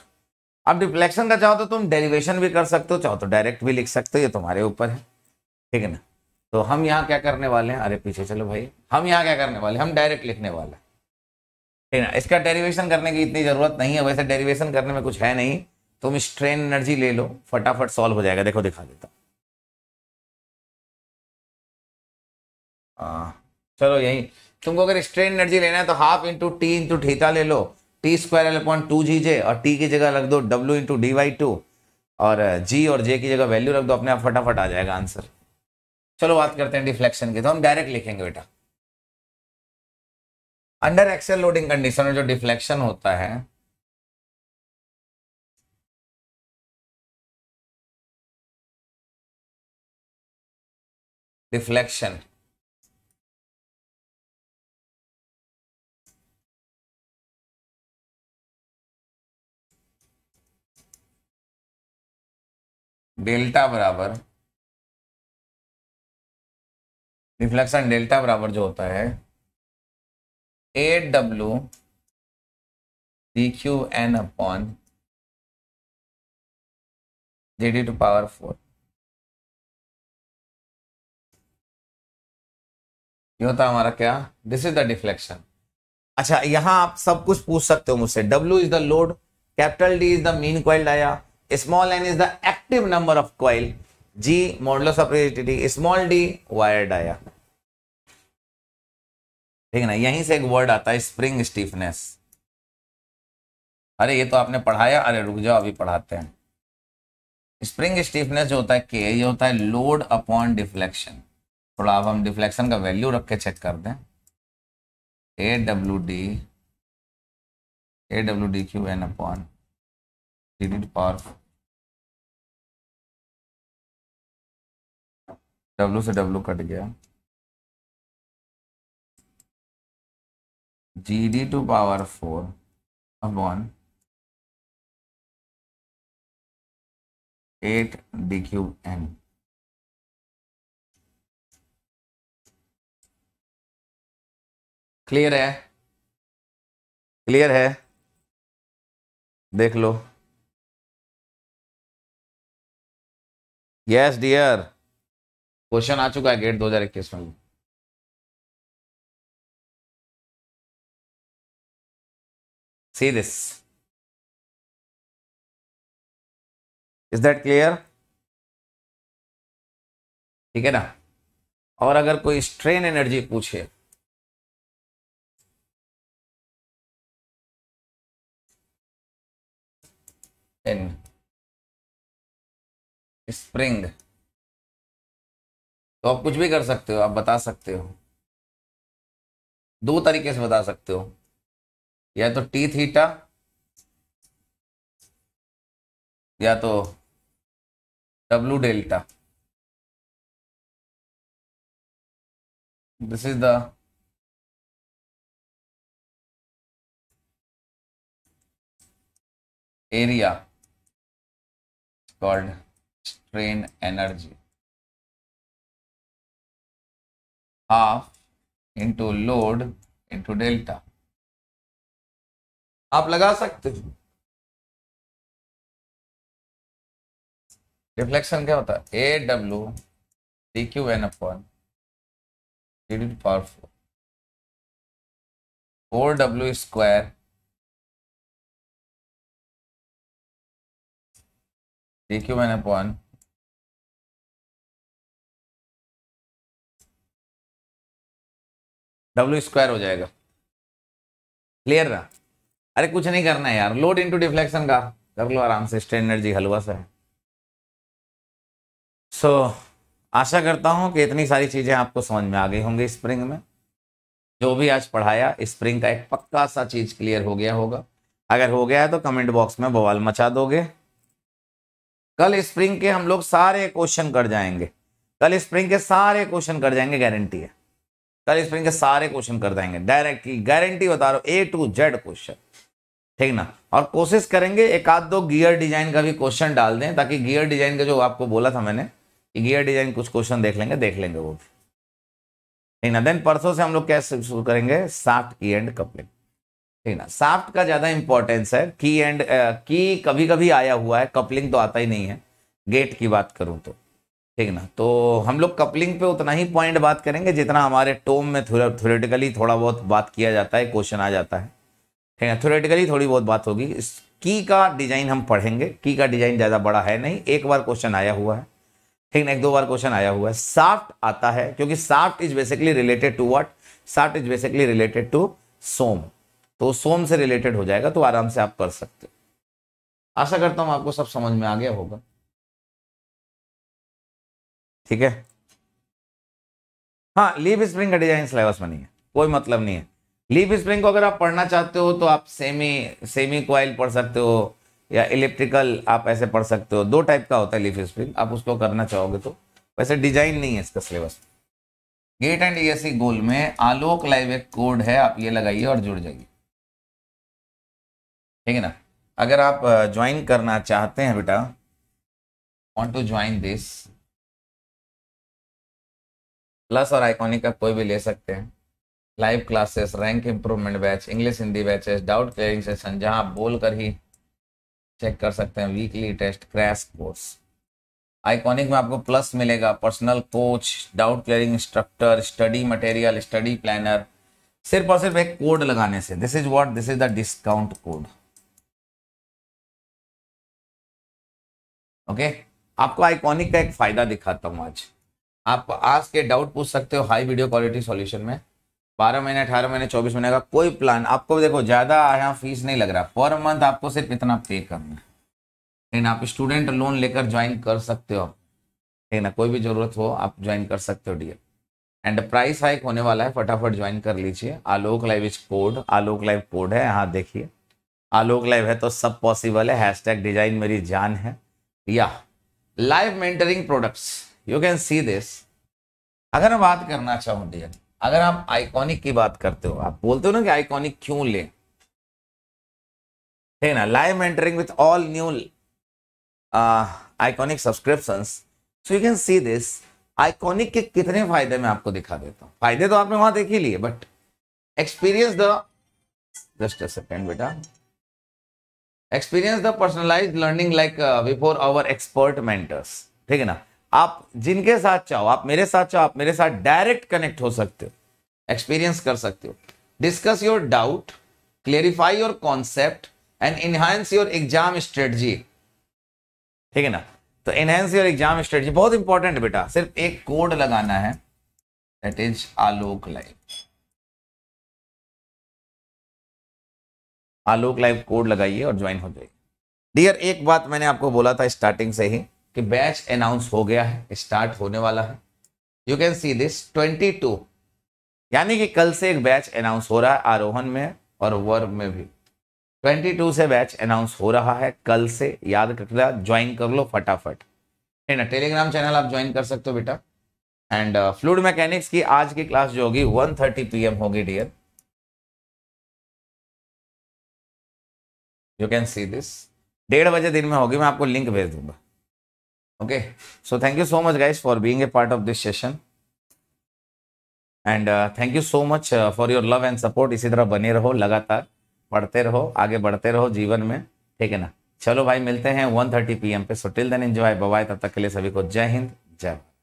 अब डिफ्लेक्शन का चाहो तो तुम डेरिवेशन भी कर सकते हो चाहो तो डायरेक्ट भी लिख सकते हो ये तुम्हारे ऊपर है ठीक है ना तो हम यहाँ क्या करने वाले हैं अरे पीछे चलो भाई हम यहाँ क्या करने वाले हम डायरेक्ट लिखने वाले हैं ठीक है ना इसका डेरिवेशन करने की इतनी ज़रूरत नहीं है वैसे डेरिवेशन करने में कुछ है नहीं तुम स्ट्रेन एनर्जी ले लो फटाफट सॉल्व हो जाएगा देखो दिखा देता हाँ। चलो यही तुमको अगर स्ट्रेन एनर्जी लेना है तो half into T into theta ले लो T square L upon two G J और टी की जगह रख दो W into D by two और जी और जे की जगह वैल्यू रख दो अपने आप फटाफट आ जाएगा आंसर चलो बात करते हैं डिफ्लेक्शन की तो हम डायरेक्ट लिखेंगे बेटा अंडर एक्सेल लोडिंग कंडीशन में जो डिफ्लेक्शन होता है डिफ्लेक्शन डेल्टा बराबर रिफ्लेक्शन डेल्टा बराबर जो होता है A W D cube n upon J d to power four ये होता हमारा क्या दिस इज द डिफ्लेक्शन अच्छा यहां आप सब कुछ पूछ सकते हो मुझसे W is the load capital D is the mean coil आया small n is the active number of coil G model of small d wire आया ठीक है ना यहीं से एक वर्ड आता है स्प्रिंग स्टीफनेस अरे ये तो आपने पढ़ाया अरे रुक जाओ अभी पढ़ाते हैं स्प्रिंग स्टीफनेस जो होता है के ये होता है लोड अपॉन डिफ्लेक्शन थोड़ा अब हम डिफ्लेक्शन का वैल्यू रख के चेक कर दें A W D A W D cube n upon d d power W से डब्ल्यू कट गया G d to power four upon eight d cube n clear है क्लियर है देख लो यस डियर क्वेश्चन आ चुका है गेट 2021 में see this is that clear ठीक है ना और अगर कोई स्ट्रेन एनर्जी पूछे एन स्प्रिंग तो आप कुछ भी कर सकते हो आप बता सकते हो दो तरीके से बता सकते हो या तो टी थीटा या तो W delta this is the area called strain energy half into load into delta आप लगा सकते हो रिफ्लेक्शन क्या होता है A W D cube n upon d d power four four W square D cube n upon W square हो जाएगा clear ना अरे कुछ नहीं करना है यार लोड इनटू डिफ्लेक्शन का कर लो आराम से स्ट्रेन एनर्जी हलवा सा है सो so, आशा करता हूं कि इतनी सारी चीज़ें आपको समझ में आ गई होंगी स्प्रिंग में जो भी आज पढ़ाया स्प्रिंग का एक पक्का सा चीज़ क्लियर हो गया होगा अगर हो गया है तो कमेंट बॉक्स में बवाल मचा दोगे कल स्प्रिंग के हम लोग सारे क्वेश्चन कर जाएंगे कल स्प्रिंग के सारे क्वेश्चन कर जाएंगे गारंटी है कल स्प्रिंग के सारे क्वेश्चन कर जाएंगे डायरेक्टली गारंटी बता रहा हूँ ए टू जेड क्वेश्चन ठीक ना और कोशिश करेंगे एक आध दो गियर डिजाइन का भी क्वेश्चन डाल दें ताकि गियर डिजाइन का जो आपको बोला था मैंने गियर डिजाइन कुछ क्वेश्चन देख लेंगे देख लेंगे वो भी ठीक ना देन परसों से हम लोग क्या शुरू करेंगे साफ्ट की एंड कपलिंग ठीक ना साफ्ट का ज़्यादा इंपॉर्टेंस है की एंड की कभी कभी आया हुआ है कपलिंग तो आता ही नहीं है गेट की बात करूँ तो ठीक ना तो हम लोग कपलिंग पे उतना ही पॉइंट बात करेंगे जितना हमारे टोम में थ्योरेटिकली थोड़ा बहुत बात किया जाता है क्वेश्चन आ जाता है ठीक है थोरेटिकली थोड़ी बहुत बात होगी इस की का डिजाइन हम पढ़ेंगे की का डिजाइन ज़्यादा बड़ा है नहीं एक बार क्वेश्चन आया हुआ है ठीक है एक दो बार क्वेश्चन आया हुआ है साफ्ट आता है क्योंकि shaft is basically related to what shaft is basically related to SOM तो सोम से रिलेटेड हो जाएगा तो आराम से आप कर सकते हो आशा करता हूँ आपको सब समझ में आ गया होगा ठीक है हाँ लीव स्प्रिंग का डिजाइन सिलेबस में नहीं है कोई मतलब नहीं है लीफ स्प्रिंग को अगर आप पढ़ना चाहते हो तो आप सेमी सेमी क्वाइल पढ़ सकते हो या इलेक्ट्रिकल आप ऐसे पढ़ सकते हो दो टाइप का होता है लीफ स्प्रिंग आप उसको करना चाहोगे तो वैसे डिजाइन नहीं है इसका syllabus GATE and ESC goal में आलोक लाइव एक कोड है आप ये लगाइए और जुड़ जाइए ठीक है ना अगर आप ज्वाइन करना चाहते हैं बेटा want to join this plus और आइकॉनिक का कोई भी ले सकते हैं live classes rank improvement batch English Hindi batches doubt clearing session जहां आप बोल कर ही चेक कर सकते हैं weekly test crash course iconic में आपको प्लस मिलेगा personal coach doubt clearing instructor study material study planner सिर्फ और सिर्फ एक कोड लगाने से this is what this is the discount code okay आपको आइकॉनिक का एक फायदा दिखाता हूं आज आप आज के डाउट पूछ सकते हो हाई वीडियो क्वालिटी सॉल्यूशन में बारह महीने अठारह महीने चौबीस महीने का कोई प्लान आपको देखो ज़्यादा यहाँ फीस नहीं लग रहा पर मंथ आपको सिर्फ इतना पे करना है लेकिन आप स्टूडेंट लोन लेकर ज्वाइन कर सकते हो ठीक ना कोई भी ज़रूरत हो आप ज्वाइन कर सकते हो डियर एंड प्राइस हाइक होने वाला है फटाफट ज्वाइन कर लीजिए Alok live is code Alok live code है यहाँ देखिए आलोक लाइव है तो सब पॉसिबल है हैशटैग डिजाइन मेरी जान है या live mentoring products you can see this अगर मैं बात करना चाहूँ डियर अगर आप आइकॉनिक की बात करते हो आप बोलते हो ना कि आइकॉनिक क्यों लें ठीक ना live mentoring with all new iconic subscription so you can see this iconic के कितने फायदे मैं आपको दिखा देता हूँ फायदे तो आपने वहां देख ही लिए but experience the just a second बेटा experience the personalize learning like before our expert mentors ठीक है ना आप जिनके साथ चाहो आप मेरे साथ चाहो आप मेरे साथ डायरेक्ट कनेक्ट हो सकते हो एक्सपीरियंस कर सकते हो discuss your doubt clarify your concept and enhance your exam strategy ठीक है ना तो एनहेंस योर एग्जाम स्ट्रेटजी बहुत इंपॉर्टेंट बेटा सिर्फ एक कोड लगाना है that is Alok live Alok live code लगाइए और ज्वाइन हो जाइए डियर एक बात मैंने आपको बोला था स्टार्टिंग से ही कि बैच अनाउंस हो गया है स्टार्ट होने वाला है यू कैन सी दिस 22 यानी कि कल से एक बैच अनाउंस हो रहा है आरोहन में और वर्ग में भी 22 से बैच अनाउंस हो रहा है कल से याद कर लिया ज्वाइन कर लो फटाफट है ना टेलीग्राम चैनल आप ज्वाइन कर सकते हो बेटा एंड फ्लूड मैकेनिक्स की आज की क्लास जो होगी 1:30 थर्टी पीएम होगी dear you can see this डेढ़ बजे दिन में होगी मैं आपको लिंक भेज दूंगा okay so thank you so much guys for being a part of this session and thank you so much for your love and support इसी तरह बने रहो लगातार पढ़ते रहो आगे बढ़ते रहो जीवन में ठीक है ना चलो भाई मिलते हैं 1:30 पीएम पे so till then enjoy bye तब तक के लिए सभी को जय हिंद जय भारत